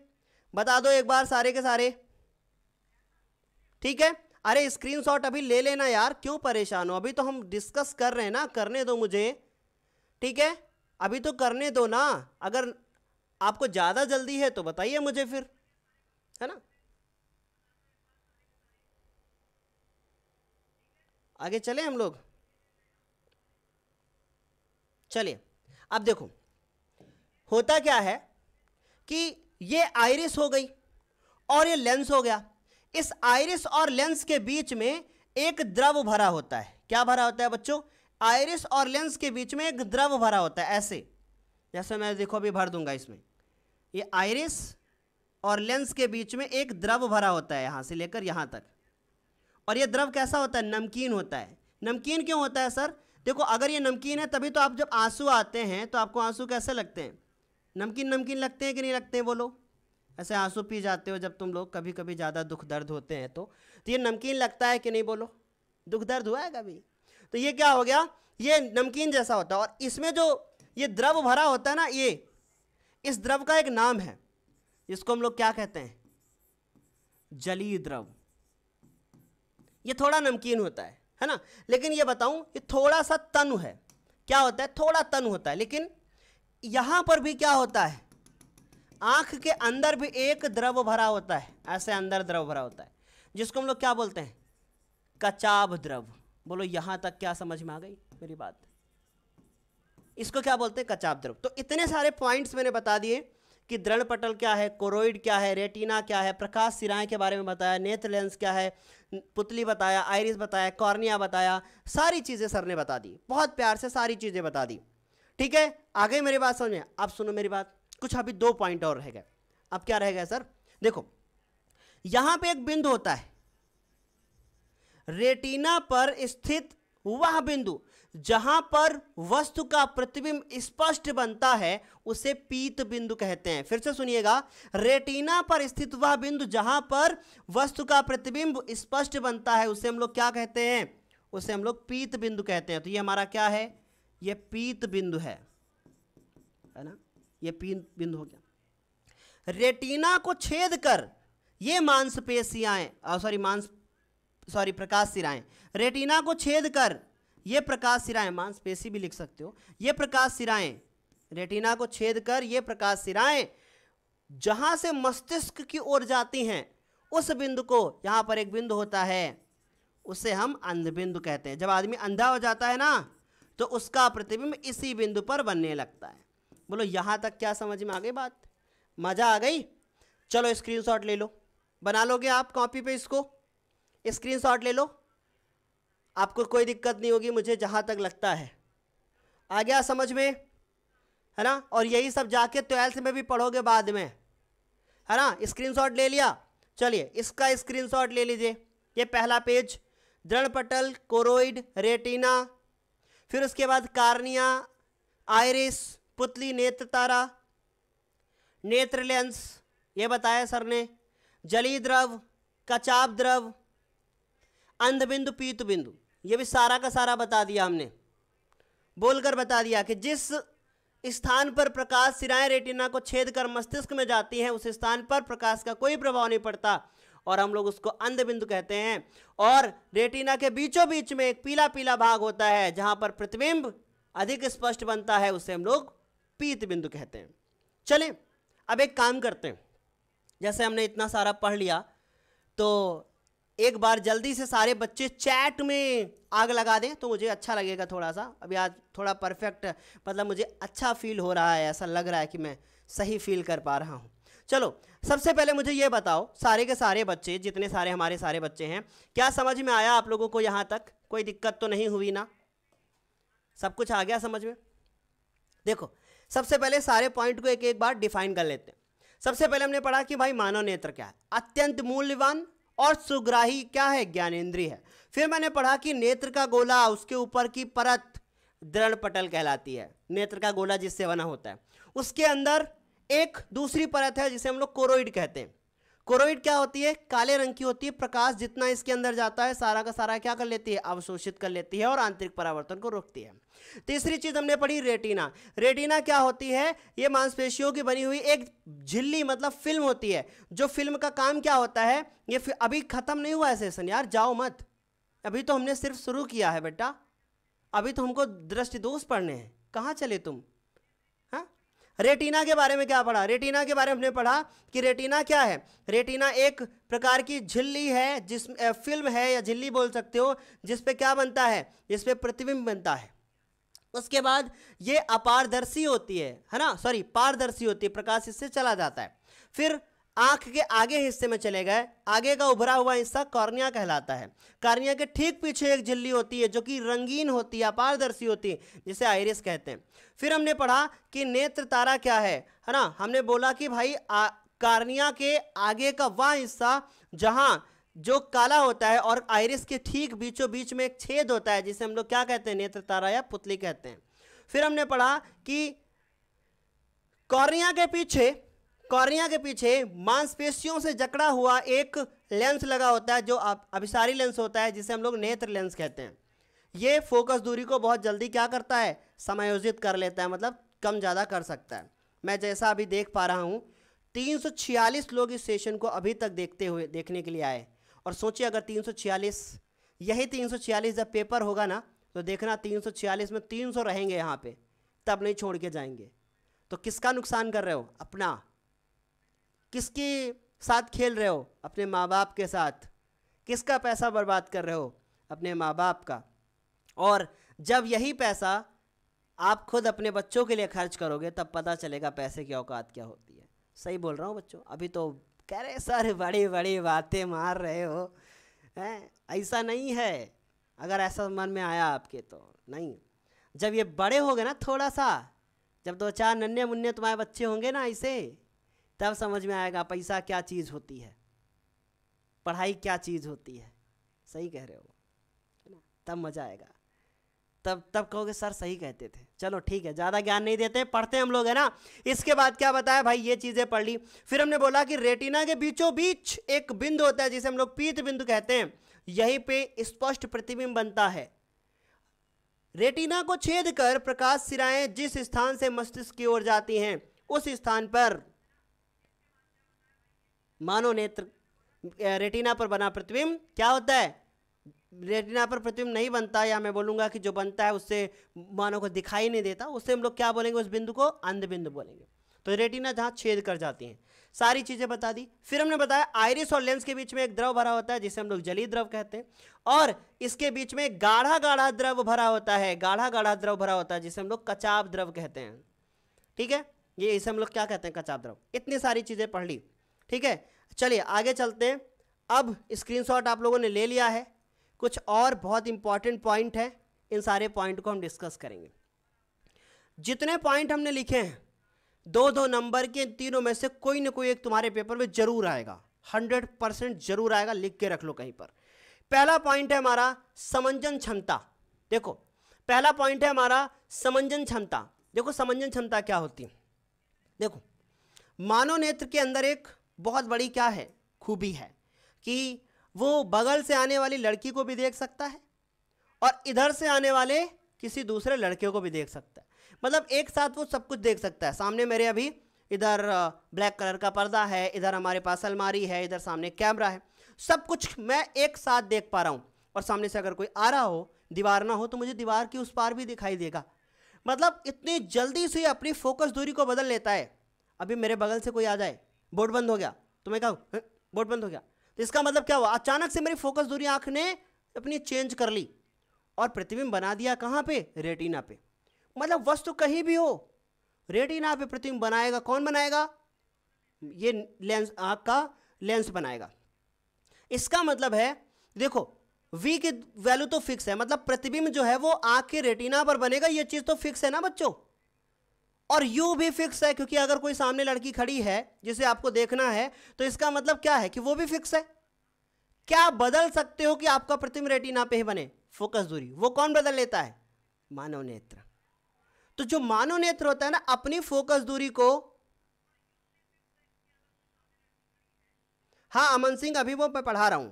बता दो एक बार सारे के सारे ठीक है अरे स्क्रीनशॉट अभी ले लेना यार क्यों परेशान हो अभी तो हम डिस्कस कर रहे हैं ना करने दो मुझे ठीक है अभी तो करने दो ना अगर आपको ज़्यादा जल्दी है तो बताइए मुझे फिर है ना आगे चले हम लोग चलिए अब देखो होता क्या है कि ये आयरिस हो गई और ये लेंस हो गया इस आयरिस और लेंस के बीच में एक द्रव भरा होता है क्या भरा होता है बच्चों आयरिस और लेंस के बीच में एक द्रव भरा होता है ऐसे जैसे मैं देखो अभी भर दूंगा इसमें ये आयरिस और लेंस के बीच में एक द्रव भरा होता है यहाँ से लेकर यहाँ तक और ये द्रव कैसा होता है नमकीन होता है नमकीन क्यों होता है सर देखो अगर ये नमकीन है तभी तो आप जब आंसू आते हैं तो आपको आंसू कैसे लगते हैं नमकीन नमकीन लगते हैं कि नहीं लगते हैं बोलो ऐसे आंसू पी जाते हो जब तुम लोग कभी कभी ज़्यादा दुख दर्द होते हैं तो तो ये नमकीन लगता है कि नहीं बोलो दुख दर्द हुआ है कभी तो ये क्या हो गया ये नमकीन जैसा होता है और इसमें जो ये द्रव भरा होता है ना ये इस द्रव का एक नाम है जिसको हम लोग क्या कहते हैं जली द्रव ये थोड़ा नमकीन होता है है ना लेकिन ये बताऊं ये थोड़ा सा तनु है क्या होता है थोड़ा तनु होता है लेकिन यहां पर भी क्या होता है आँख के अंदर भी एक द्रव भरा होता है ऐसे अंदर द्रव भरा होता है जिसको हम लोग क्या बोलते हैं कचाब द्रव बोलो यहाँ तक क्या समझ में आ गई मेरी बात इसको क्या बोलते हैं कचाब द्रव तो इतने सारे पॉइंट्स मैंने बता दिए कि दृढ़ पटल क्या है कोरोइड क्या है रेटिना क्या है प्रकाश सिराए के बारे में बताया नेत्र लेंस क्या है पुतली बताया आयरिस बताया कॉर्निया बताया सारी चीज़ें सर ने बता दी बहुत प्यार से सारी चीज़ें बता दी ठीक है आ गई मेरी बात समझें आप सुनो मेरी बात कुछ अभी दो पॉइंट और रह गए अब क्या रह गया सर देखो यहां पे एक बिंदु होता है रेटिना पर स्थित वह बिंदु जहां पर वस्तु का प्रतिबिंब स्पष्ट बनता है उसे पीत बिंदु कहते हैं फिर से सुनिएगा रेटिना पर स्थित वह बिंदु जहां पर वस्तु का प्रतिबिंब स्पष्ट बनता है उसे हम लोग क्या कहते हैं उसे हम लोग पीत बिंदु कहते हैं तो ये हमारा क्या है ये पीत बिंदु है ये बिंदु हो गया रेटिना को छेद कर ये मांसपेशियाएं सॉरी मांस सॉरी प्रकाश सिराएं रेटिना को छेद कर ये प्रकाश सिराएं मांसपेशी भी लिख सकते हो ये प्रकाश सिराएं रेटिना को छेद कर ये प्रकाश सिराएं जहाँ से मस्तिष्क की ओर जाती हैं उस बिंदु को यहाँ पर एक बिंदु होता है उसे हम अंधबिंदु कहते हैं जब आदमी अंधा हो जाता है ना तो उसका प्रतिबिंब इसी बिंदु पर बनने लगता है बोलो यहाँ तक क्या समझ में आ गई बात मज़ा आ गई चलो स्क्रीनशॉट ले लो बना लोगे आप कॉपी पे इसको स्क्रीनशॉट ले लो आपको कोई दिक्कत नहीं होगी मुझे जहाँ तक लगता है आ गया समझ में है ना और यही सब जाके ट्वेल्थ में भी पढ़ोगे बाद में है ना स्क्रीनशॉट ले लिया चलिए इसका स्क्रीनशॉट ले लीजिए ये पहला पेज दृढ़ पटल कोरोइड रेटिना फिर उसके बाद कार्निया आयरिस पुतली नेत्र तारा नेत्र लेंस ये बताया सर ने जली द्रव कचाप द्रव अंधबिंदु पीत बिंदु ये भी सारा का सारा बता दिया हमने बोलकर बता दिया कि जिस स्थान पर प्रकाश सिराएं रेटिना को छेद कर मस्तिष्क में जाती है उस स्थान पर प्रकाश का कोई प्रभाव नहीं पड़ता और हम लोग उसको अंधबिंदु कहते हैं और रेटिना के बीचों बीच में एक पीला पीला भाग होता है जहां पर प्रतिबिंब अधिक स्पष्ट बनता है उसे हम लोग पीत बिंदु कहते हैं चलें अब एक काम करते हैं जैसे हमने इतना सारा पढ़ लिया तो एक बार जल्दी से सारे बच्चे चैट में आग लगा दें तो मुझे अच्छा लगेगा थोड़ा सा अभी आज थोड़ा परफेक्ट मतलब मुझे अच्छा फील हो रहा है ऐसा लग रहा है कि मैं सही फील कर पा रहा हूँ चलो सबसे पहले मुझे ये बताओ सारे के सारे बच्चे जितने सारे हमारे सारे बच्चे हैं क्या समझ में आया आप लोगों को यहाँ तक कोई दिक्कत तो नहीं हुई ना सब कुछ आ गया समझ में देखो सबसे पहले सारे पॉइंट को एक एक बार डिफाइन कर लेते हैं सबसे पहले हमने पढ़ा कि भाई मानव नेत्र क्या है अत्यंत मूल्यवान और सुग्राही क्या है ज्ञानेन्द्रीय है फिर मैंने पढ़ा कि नेत्र का गोला उसके ऊपर की परत दृढ़ पटल कहलाती है नेत्र का गोला जिससे बना होता है उसके अंदर एक दूसरी परत है जिसे हम लोग कोरोइड कहते हैं कोरोइड क्या होती है काले रंग की होती है प्रकाश जितना इसके अंदर जाता है सारा का सारा क्या कर लेती है अवशोषित कर लेती है और आंतरिक परावर्तन को रोकती है तीसरी चीज हमने पढ़ी रेटिना रेटिना क्या होती है ये मांसपेशियों की बनी हुई एक झिल्ली मतलब फिल्म होती है जो फिल्म का काम क्या होता है ये अभी खत्म नहीं हुआ है सेशन यार जाओ मत अभी तो हमने सिर्फ शुरू किया है बेटा अभी तो हमको दोष पढ़ने हैं कहाँ चले तुम रेटिना के बारे में क्या पढ़ा रेटिना के बारे में हमने पढ़ा कि रेटिना क्या है रेटिना एक प्रकार की झिल्ली है जिस फिल्म है या झिल्ली बोल सकते हो जिसपे क्या बनता है जिसपे प्रतिबिंब बनता है उसके बाद ये अपारदर्शी होती है है ना सॉरी पारदर्शी होती है प्रकाश इससे चला जाता है फिर आंख के आगे हिस्से में चले गए आगे का उभरा हुआ हिस्सा कॉर्निया कहलाता है कॉर्निया के ठीक पीछे एक झिल्ली होती है जो कि रंगीन होती है अपारदर्शी होती है जिसे आयरिस कहते हैं फिर हमने पढ़ा कि नेत्र तारा क्या है है ना हमने बोला कि भाई कार्निया के आगे का वह हिस्सा जहाँ जो काला होता है और आयरिस के ठीक बीचों बीच में एक छेद होता है जिसे हम लोग क्या कहते हैं नेत्र तारा या पुतली कहते हैं फिर हमने पढ़ा कि कॉर्निया के पीछे कॉर्निया के पीछे मांसपेशियों से जकड़ा हुआ एक लेंस लगा होता है जो अभिसारी लेंस होता है जिसे हम लोग नेत्र लेंस कहते हैं ये फोकस दूरी को बहुत जल्दी क्या करता है समायोजित कर लेता है मतलब कम ज़्यादा कर सकता है मैं जैसा अभी देख पा रहा हूँ 346 लोग इस सेशन को अभी तक देखते हुए देखने के लिए आए और सोचिए अगर 346 यही 346 जब पेपर होगा ना तो देखना 346 में 300 रहेंगे यहाँ पे तब नहीं छोड़ के जाएंगे तो किसका नुकसान कर रहे हो अपना किसके साथ खेल रहे हो अपने माँ बाप के साथ किसका पैसा बर्बाद कर रहे हो अपने माँ बाप का और जब यही पैसा आप खुद अपने बच्चों के लिए खर्च करोगे तब पता चलेगा पैसे की औकात क्या होती है सही बोल रहा हूँ बच्चों अभी तो कह रहे सर बड़ी बड़ी बातें मार रहे हो हैं ऐसा नहीं है अगर ऐसा मन में आया आपके तो नहीं जब ये बड़े हो गए ना थोड़ा सा जब दो चार नन्हे मुन्ने तुम्हारे बच्चे होंगे ना ऐसे तब समझ में आएगा पैसा क्या चीज़ होती है पढ़ाई क्या चीज़ होती है सही कह रहे हो है ना तब मज़ा आएगा तब तब कहोगे सर सही कहते थे चलो ठीक है ज़्यादा ज्ञान नहीं देते पढ़ते हम लोग है ना इसके बाद क्या बताया भाई ये चीज़ें पढ़ ली फिर हमने बोला कि रेटिना के बीचों बीच एक बिंदु होता है जिसे हम लोग पीत बिंदु कहते हैं यहीं पे स्पष्ट प्रतिबिंब बनता है रेटिना को छेद कर प्रकाश सिराएं जिस स्थान से मस्तिष्क की ओर जाती हैं उस स्थान पर मानव नेत्र रेटिना पर बना प्रतिबिंब क्या होता है रेटिना पर प्रतिबिंब नहीं बनता या मैं बोलूँगा कि जो बनता है उससे मानव को दिखाई नहीं देता उससे हम लोग क्या बोलेंगे उस बिंदु को अंधबिंदु बोलेंगे तो रेटिना जहाँ छेद कर जाती हैं सारी चीज़ें बता दी फिर हमने बताया आयरिस और लेंस के बीच में एक द्रव भरा होता है जिसे हम लोग जली द्रव कहते हैं और इसके बीच में गाढ़ा गाढ़ा द्रव भरा होता है गाढ़ा गाढ़ा द्रव भरा होता है जिसे हम लोग कचाब द्रव कहते हैं ठीक है ये इसे हम लोग क्या कहते हैं कचाब द्रव इतनी सारी चीज़ें पढ़ ली ठीक है चलिए आगे चलते हैं अब स्क्रीनशॉट आप लोगों ने ले लिया है कुछ और बहुत इंपॉर्टेंट पॉइंट है इन सारे पॉइंट को हम डिस्कस करेंगे जितने पॉइंट हमने लिखे हैं दो दो नंबर के तीनों में से कोई ना कोई एक तुम्हारे पेपर में जरूर आएगा हंड्रेड परसेंट जरूर आएगा लिख के रख लो कहीं पर पहला पॉइंट है हमारा समंजन क्षमता देखो पहला पॉइंट है हमारा समंजन क्षमता देखो समंजन क्षमता क्या होती है देखो मानव नेत्र के अंदर एक बहुत बड़ी क्या है खूबी है कि वो बगल से आने वाली लड़की को भी देख सकता है और इधर से आने वाले किसी दूसरे लड़के को भी देख सकता है मतलब एक साथ वो सब कुछ देख सकता है सामने मेरे अभी इधर ब्लैक कलर का पर्दा है इधर हमारे पास अलमारी है इधर सामने कैमरा है सब कुछ मैं एक साथ देख पा रहा हूँ और सामने से अगर कोई आ रहा हो दीवार ना हो तो मुझे दीवार की उस पार भी दिखाई देगा मतलब इतनी जल्दी से अपनी फोकस दूरी को बदल लेता है अभी मेरे बगल से कोई आ जाए बोर्ड बंद हो गया तो मैं कहा बोर्ड बंद हो गया तो इसका मतलब क्या हुआ अचानक से मेरी फोकस दूरी आँख ने अपनी चेंज कर ली और प्रतिबिंब बना दिया कहाँ पे रेटिना पे मतलब वस्तु कहीं भी हो रेटिना पे प्रतिबिंब बनाएगा कौन बनाएगा ये लेंस आँख का लेंस बनाएगा इसका मतलब है देखो v की वैल्यू तो फिक्स है मतलब प्रतिबिंब जो है वो आँख के रेटिना पर बनेगा ये चीज़ तो फिक्स है ना बच्चों और यू भी फिक्स है क्योंकि अगर कोई सामने लड़की खड़ी है जिसे आपको देखना है तो इसका मतलब क्या है कि वो भी फिक्स है क्या बदल सकते हो कि आपका प्रतिम रेटिना पे ही बने फोकस दूरी वो कौन बदल लेता है मानव नेत्र तो जो मानव नेत्र होता है ना अपनी फोकस दूरी को हाँ अमन सिंह अभी वो मैं पढ़ा रहा हूं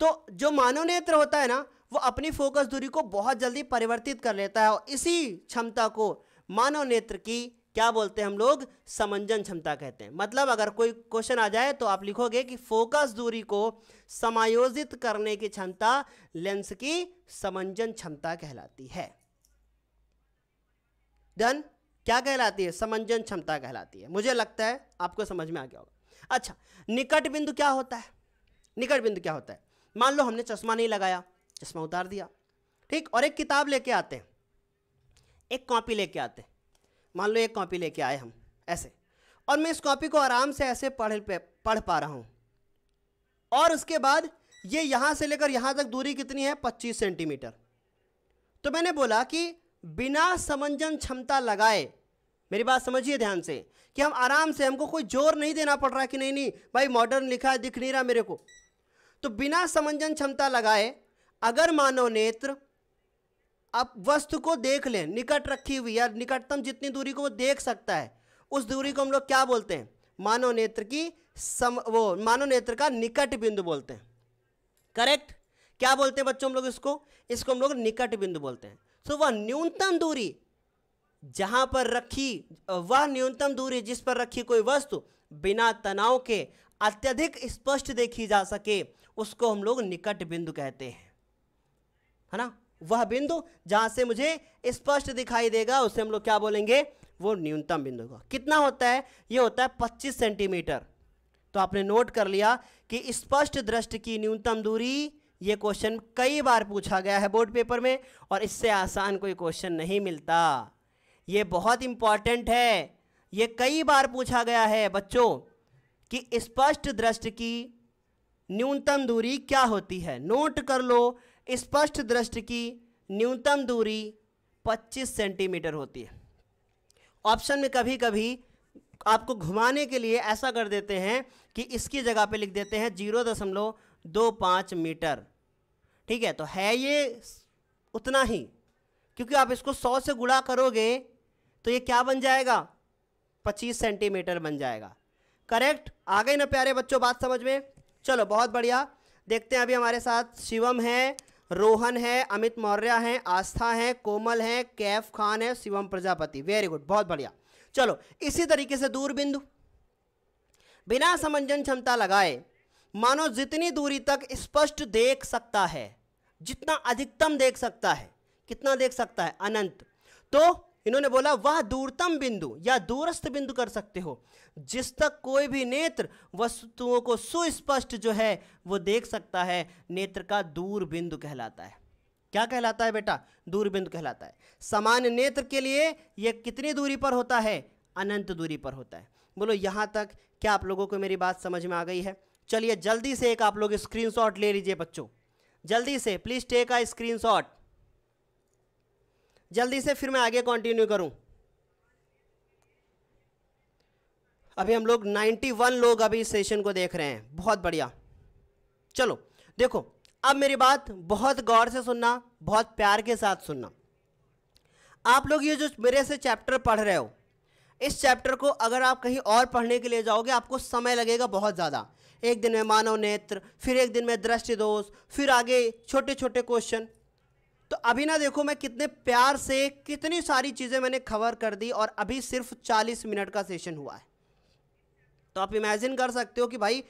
तो जो मानव नेत्र होता है ना वो अपनी फोकस दूरी को बहुत जल्दी परिवर्तित कर लेता है और इसी क्षमता को मानव नेत्र की क्या बोलते हैं हम लोग समंजन क्षमता कहते हैं मतलब अगर कोई क्वेश्चन आ जाए तो आप लिखोगे कि फोकस दूरी को समायोजित करने की क्षमता लेंस की समंजन क्षमता कहलाती है धन क्या कहलाती है समंजन क्षमता कहलाती है मुझे लगता है आपको समझ में आ गया होगा अच्छा निकट बिंदु क्या होता है निकट बिंदु क्या होता है मान लो हमने चश्मा नहीं लगाया चश्मा उतार दिया ठीक और एक किताब लेके आते हैं एक कॉपी लेके आते मान लो एक कॉपी लेके आए हम ऐसे और मैं इस कॉपी को आराम से ऐसे पढ़ पढ़ पा रहा हूँ और उसके बाद ये यहाँ से लेकर यहाँ तक दूरी कितनी है 25 सेंटीमीटर तो मैंने बोला कि बिना समंजन क्षमता लगाए मेरी बात समझिए ध्यान से कि हम आराम से हमको कोई जोर नहीं देना पड़ रहा कि नहीं नहीं भाई मॉडर्न लिखा है दिख नहीं रहा मेरे को तो बिना समंजन क्षमता लगाए अगर मानव नेत्र अब वस्तु को देख लें निकट रखी हुई या निकटतम जितनी दूरी को वो देख सकता है उस दूरी को हम लोग क्या बोलते हैं मानव नेत्र की सम वो मानव नेत्र का निकट बिंदु बोलते हैं करेक्ट क्या बोलते हैं बच्चों हम लोग इसको इसको हम लोग निकट बिंदु बोलते हैं सो वह न्यूनतम दूरी जहाँ पर रखी वह न्यूनतम दूरी जिस पर रखी कोई वस्तु बिना तनाव के अत्यधिक स्पष्ट देखी जा सके उसको हम लोग निकट बिंदु कहते हैं है ना वह बिंदु जहां से मुझे स्पष्ट दिखाई देगा उसे हम लोग क्या बोलेंगे वो न्यूनतम बिंदु का कितना होता है ये होता है पच्चीस सेंटीमीटर तो आपने नोट कर लिया कि स्पष्ट दृष्टि की न्यूनतम दूरी ये क्वेश्चन कई बार पूछा गया है बोर्ड पेपर में और इससे आसान कोई क्वेश्चन नहीं मिलता ये बहुत इंपॉर्टेंट है ये कई बार पूछा गया है बच्चों कि स्पष्ट दृष्टि की न्यूनतम दूरी क्या होती है नोट कर लो स्पष्ट दृष्टि की न्यूनतम दूरी 25 सेंटीमीटर होती है ऑप्शन में कभी कभी आपको घुमाने के लिए ऐसा कर देते हैं कि इसकी जगह पे लिख देते हैं जीरो दशमलव दो पाँच मीटर ठीक है तो है ये उतना ही क्योंकि आप इसको सौ से गुणा करोगे तो ये क्या बन जाएगा पच्चीस सेंटीमीटर बन जाएगा करेक्ट आ गए ना प्यारे बच्चों बात समझ में चलो बहुत बढ़िया देखते हैं अभी हमारे साथ शिवम है रोहन है अमित मौर्य हैं आस्था हैं कोमल हैं कैफ खान है शिवम प्रजापति वेरी गुड बहुत बढ़िया चलो इसी तरीके से दूर बिंदु बिना समंजन क्षमता लगाए मानो जितनी दूरी तक स्पष्ट देख सकता है जितना अधिकतम देख सकता है कितना देख सकता है अनंत तो इन्होंने बोला वह दूरतम बिंदु या दूरस्थ बिंदु कर सकते हो जिस तक कोई भी नेत्र वस्तुओं को सुस्पष्ट जो है वो देख सकता है नेत्र का दूर बिंदु कहलाता है क्या कहलाता है बेटा दूर बिंदु कहलाता है सामान्य नेत्र के लिए यह कितनी दूरी पर होता है अनंत दूरी पर होता है बोलो यहाँ तक क्या आप लोगों को मेरी बात समझ में आ गई है चलिए जल्दी से एक आप लोग स्क्रीनशॉट ले लीजिए बच्चों जल्दी से प्लीज़ टेक आ स्क्रीनशॉट जल्दी से फिर मैं आगे कंटिन्यू करूं अभी हम लोग 91 लोग अभी इस सेशन को देख रहे हैं बहुत बढ़िया चलो देखो अब मेरी बात बहुत गौर से सुनना बहुत प्यार के साथ सुनना आप लोग ये जो मेरे से चैप्टर पढ़ रहे हो इस चैप्टर को अगर आप कहीं और पढ़ने के लिए जाओगे आपको समय लगेगा बहुत ज़्यादा एक दिन में मानव नेत्र फिर एक दिन में दृष्टि दोष फिर आगे छोटे छोटे क्वेश्चन तो अभी ना देखो मैं कितने प्यार से कितनी सारी चीज़ें मैंने कवर कर दी और अभी सिर्फ 40 मिनट का सेशन हुआ है तो आप इमेजिन कर सकते हो कि भाई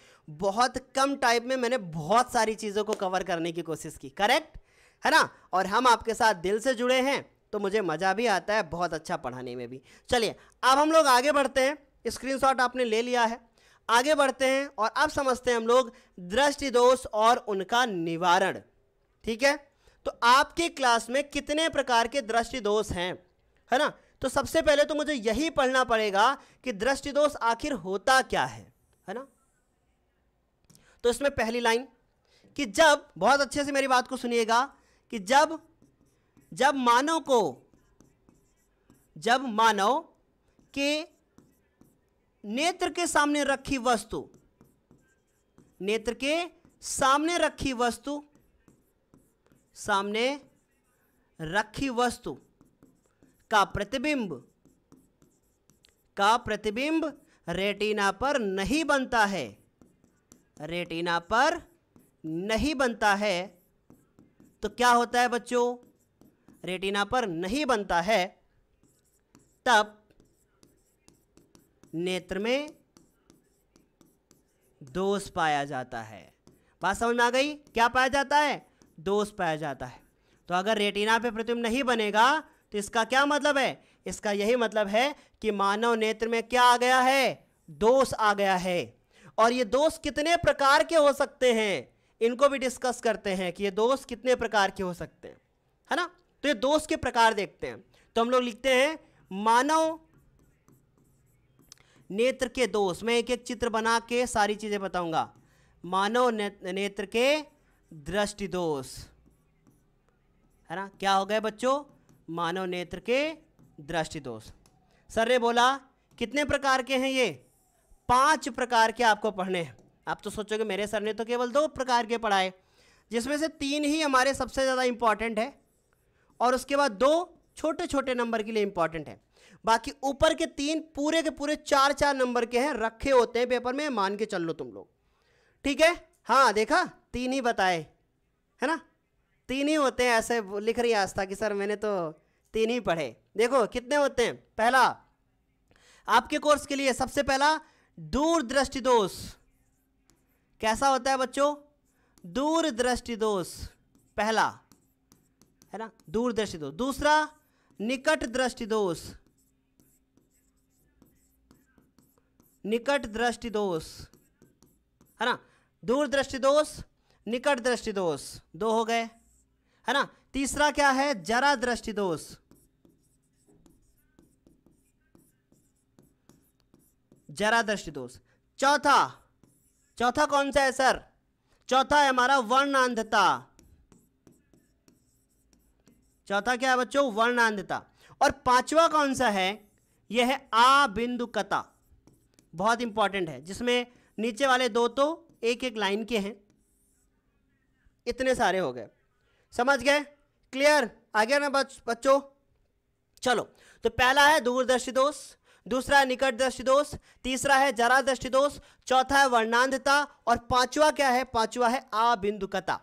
बहुत कम टाइम में मैंने बहुत सारी चीज़ों को कवर करने की कोशिश की करेक्ट है ना और हम आपके साथ दिल से जुड़े हैं तो मुझे मज़ा भी आता है बहुत अच्छा पढ़ाने में भी चलिए अब हम लोग आगे बढ़ते हैं स्क्रीनशॉट आपने ले लिया है आगे बढ़ते हैं और अब समझते हैं हम लोग दृष्टि दोष और उनका निवारण ठीक है तो आपके क्लास में कितने प्रकार के दृष्टि दोष हैं है ना तो सबसे पहले तो मुझे यही पढ़ना पड़ेगा कि दृष्टि दोष आखिर होता क्या है है ना तो इसमें पहली लाइन कि जब बहुत अच्छे से मेरी बात को सुनिएगा कि जब जब मानव को जब मानव के नेत्र के सामने रखी वस्तु नेत्र के सामने रखी वस्तु सामने रखी वस्तु का प्रतिबिंब का प्रतिबिंब रेटिना पर नहीं बनता है रेटिना पर नहीं बनता है तो क्या होता है बच्चों रेटिना पर नहीं बनता है तब नेत्र में दोष पाया जाता है बात समझ में आ गई क्या पाया जाता है दोष पाया जाता है तो अगर रेटिना पे प्रतिबिंब नहीं बनेगा तो इसका क्या मतलब है इसका यही मतलब है कि मानव नेत्र में क्या आ गया है दोष आ गया है और ये दोष कितने प्रकार के हो सकते हैं इनको भी डिस्कस करते हैं कि ये दोष कितने प्रकार के हो सकते हैं है ना तो ये दोष के प्रकार देखते हैं तो हम लोग लिखते हैं मानव नेत्र के दोष मैं एक एक चित्र बना के सारी चीज़ें बताऊंगा मानव नेत्र के दृष्टि दोष है ना क्या हो गए बच्चों मानव नेत्र के दृष्टि दोष सर ने बोला कितने प्रकार के हैं ये पांच प्रकार के आपको पढ़ने हैं आप तो सोचोगे मेरे सर ने तो केवल दो प्रकार के पढ़ाए जिसमें से तीन ही हमारे सबसे ज़्यादा इम्पॉर्टेंट है और उसके बाद दो छोटे छोटे नंबर के लिए इम्पॉर्टेंट है बाकी ऊपर के तीन पूरे के पूरे चार चार नंबर के हैं रखे होते हैं पेपर में मान के चल लो तुम लोग ठीक है हाँ देखा तीन ही बताए है ना तीन ही होते हैं ऐसे लिख रही आस्था कि सर मैंने तो तीन ही पढ़े देखो कितने होते हैं पहला आपके कोर्स के लिए सबसे पहला दृष्टि दोष कैसा होता है बच्चों दृष्टि दोष पहला है ना दृष्टि दोष दूसरा निकट दृष्टि दोष निकट दृष्टि दोष है ना दूरदृष्टि दोष निकट दृष्टि दोष दो हो गए है ना तीसरा क्या है जरा दृष्टि दोष जरा दृष्टि दोष चौथा चौथा कौन सा है सर चौथा है हमारा वर्ण अंधता चौथा क्या है बच्चों वर्ण अंधता और पांचवा कौन सा है यह है आ बिंदु कता बहुत इंपॉर्टेंट है जिसमें नीचे वाले दो तो एक एक लाइन के हैं इतने सारे हो गए समझ गए क्लियर आ गया ना बच, बच्चों चलो तो पहला है दूरदर्शी दोष दूसरा है निकट दृष्टि दोष तीसरा है जरा दृष्टि दोष चौथा है वर्णांधता और पांचवा क्या है पांचवा है आबिंदुकता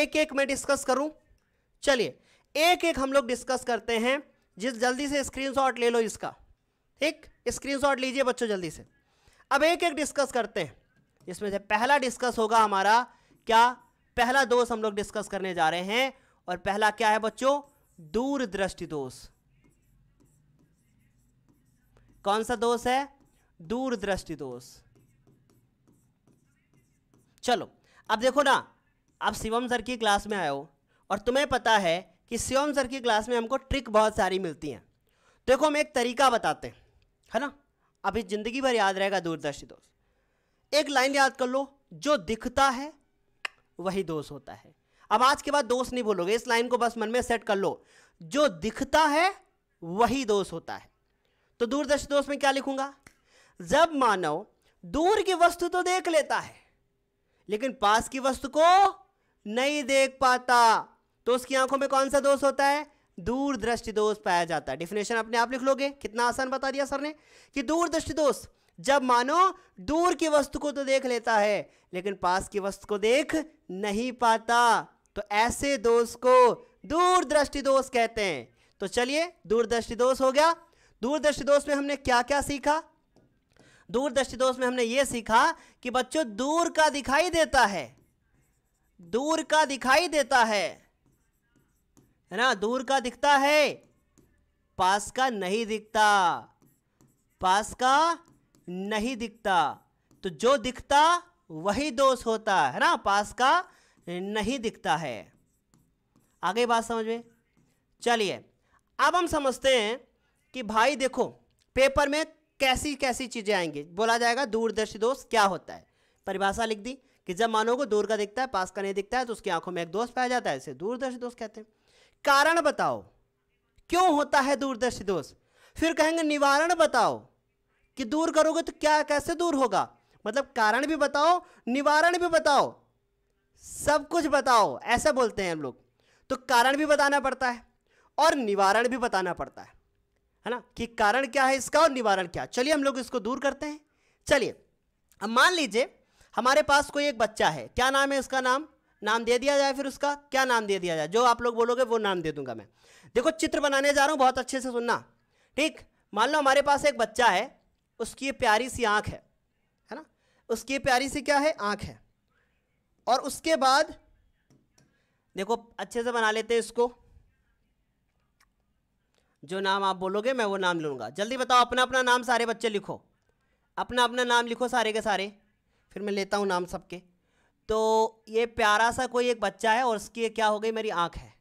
एक एक मैं डिस्कस करूं चलिए एक एक हम लोग डिस्कस करते हैं जिस जल्दी से स्क्रीनशॉट ले लो इसका ठीक स्क्रीनशॉट लीजिए बच्चों जल्दी से अब एक एक डिस्कस करते हैं जिसमें से पहला डिस्कस होगा हमारा क्या पहला दोष हम लोग डिस्कस करने जा रहे हैं और पहला क्या है बच्चों दूरदृष्टि दोष कौन सा दोष है दूरदृष्टि दोष चलो अब देखो ना आप शिवम सर की क्लास में आए हो और तुम्हें पता है कि शिवम सर की क्लास में हमको ट्रिक बहुत सारी मिलती हैं देखो हम एक तरीका बताते हैं है ना अभी ज़िंदगी भर याद रहेगा दूरदर्शी दोस्त एक लाइन याद कर लो जो दिखता है वही दोष होता है अब आज के बाद दोष नहीं बोलोगे इस लाइन को बस मन में सेट कर लो जो दिखता है वही दोष होता है तो दूरदर्श दोष में क्या लिखूंगा जब मानव दूर की वस्तु तो देख लेता है लेकिन पास की वस्तु को नहीं देख पाता तो उसकी आंखों में कौन सा दोष होता है दूरदृष्टि दोष पाया जाता है डिफिनेशन अपने आप लिख लोगे कितना आसान बता दिया सर ने कि दूरदृष्टि दोष जब मानो दूर की वस्तु को तो देख लेता है लेकिन पास की वस्तु को देख नहीं पाता तो ऐसे दोष को दूरदृष्टि दोष कहते हैं तो चलिए दूरदृष्टि दोष हो गया दूरदृष्टि दोष में हमने क्या क्या सीखा दूरदृष्टि दोष में हमने यह सीखा कि बच्चों दूर का दिखाई देता है दूर का दिखाई देता है है ना दूर का दिखता है पास का नहीं दिखता पास का नहीं दिखता तो जो दिखता वही दोष होता है ना पास का नहीं दिखता है आगे बात समझ में चलिए अब हम समझते हैं कि भाई देखो पेपर में कैसी कैसी चीज़ें आएंगी बोला जाएगा दूरदर्शी दोष क्या होता है परिभाषा लिख दी कि जब मानो को दूर का दिखता है पास का नहीं दिखता है तो उसकी आंखों में एक दोष पाया जाता है इसे दूरदर्शी दोष कहते हैं कारण बताओ क्यों होता है दूरदर्शी दोष फिर कहेंगे निवारण बताओ कि दूर करोगे तो क्या कैसे दूर होगा मतलब कारण भी बताओ निवारण भी बताओ सब कुछ बताओ ऐसा बोलते हैं हम लोग तो कारण भी बताना पड़ता है और निवारण भी बताना पड़ता है है ना कि कारण क्या है इसका और निवारण क्या चलिए हम लोग इसको दूर करते हैं चलिए अब मान लीजिए हमारे पास कोई एक बच्चा है क्या नाम है उसका नाम नाम दे दिया जाए फिर उसका क्या नाम दे दिया जाए जो आप लोग बोलोगे वो नाम दे दूंगा मैं देखो चित्र बनाने जा रहा हूँ बहुत अच्छे से सुनना ठीक मान लो हमारे पास एक बच्चा है उसकी ये प्यारी सी आँख है है ना उसकी प्यारी सी क्या है आँख है और उसके बाद देखो अच्छे से बना लेते हैं इसको जो नाम आप बोलोगे मैं वो नाम लूँगा जल्दी बताओ अपना अपना नाम सारे बच्चे लिखो अपना अपना नाम लिखो सारे के सारे फिर मैं लेता हूँ नाम सबके तो ये प्यारा सा कोई एक बच्चा है और उसकी क्या हो गई मेरी आँख है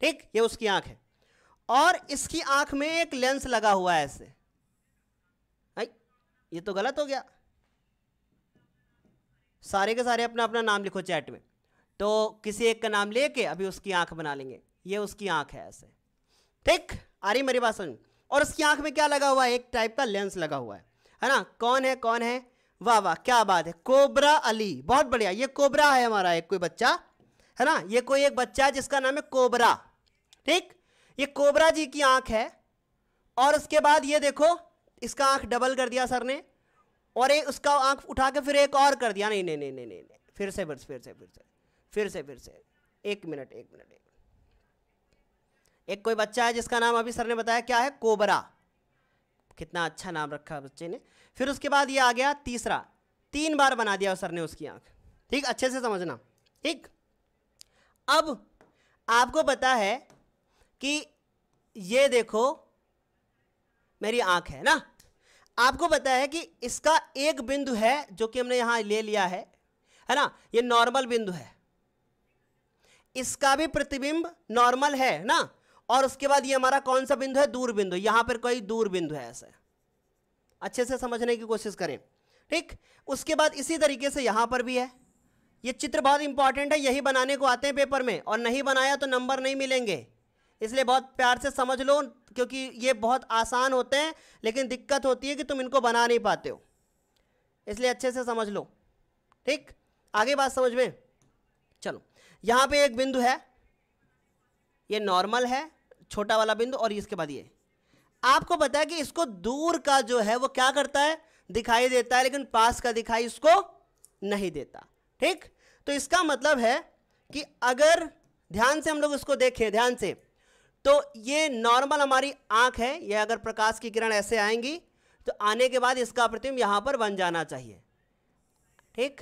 ठीक ये उसकी आँख है और इसकी आँख में एक लेंस लगा हुआ है ऐसे ये तो गलत हो गया सारे के सारे अपना अपना नाम लिखो चैट में तो किसी एक का नाम लेके अभी उसकी आंख बना लेंगे ये उसकी आंख है ऐसे ठीक आ रही मेरी बात समझ और उसकी आंख में क्या लगा हुआ है एक टाइप का लेंस लगा हुआ है है ना कौन है कौन है वाह वाह क्या बात है कोबरा अली बहुत बढ़िया ये कोबरा है हमारा एक कोई बच्चा है ना ये कोई एक बच्चा है जिसका नाम है कोबरा ठीक ये कोबरा जी की आंख है और उसके बाद ये देखो इसका आंख डबल कर दिया सर ने और एक उसका आंख उठा के फिर एक और कर दिया नहीं नहीं नहीं नहीं नहीं फिर से फिर से फिर से फिर से फिर से फिर से एक मिनट एक मिनट एक मिनट एक कोई बच्चा है जिसका नाम अभी सर ने बताया क्या है कोबरा कितना अच्छा नाम रखा बच्चे ने फिर उसके बाद ये आ गया तीसरा तीन बार बना दिया सर ने उसकी आंख ठीक अच्छे से समझना ठीक अब आपको पता है कि ये देखो मेरी आंख है ना आपको पता है कि इसका एक बिंदु है जो कि हमने यहां ले लिया है है ना ये नॉर्मल बिंदु है इसका भी प्रतिबिंब नॉर्मल है ना और उसके बाद ये हमारा कौन सा बिंदु है दूर बिंदु यहां पर कोई दूर बिंदु है ऐसे अच्छे से समझने की कोशिश करें ठीक उसके बाद इसी तरीके से यहां पर भी है ये चित्र बहुत इंपॉर्टेंट है यही बनाने को आते हैं पेपर में और नहीं बनाया तो नंबर नहीं मिलेंगे इसलिए बहुत प्यार से समझ लो क्योंकि ये बहुत आसान होते हैं लेकिन दिक्कत होती है कि तुम इनको बना नहीं पाते हो इसलिए अच्छे से समझ लो ठीक आगे बात समझ में चलो यहाँ पे एक बिंदु है ये नॉर्मल है छोटा वाला बिंदु और इसके बाद ये आपको पता है कि इसको दूर का जो है वो क्या करता है दिखाई देता है लेकिन पास का दिखाई इसको नहीं देता ठीक तो इसका मतलब है कि अगर ध्यान से हम लोग इसको देखें ध्यान से तो ये नॉर्मल हमारी आंख है ये अगर प्रकाश की किरण ऐसे आएंगी तो आने के बाद इसका प्रतिबिंब यहां पर बन जाना चाहिए ठीक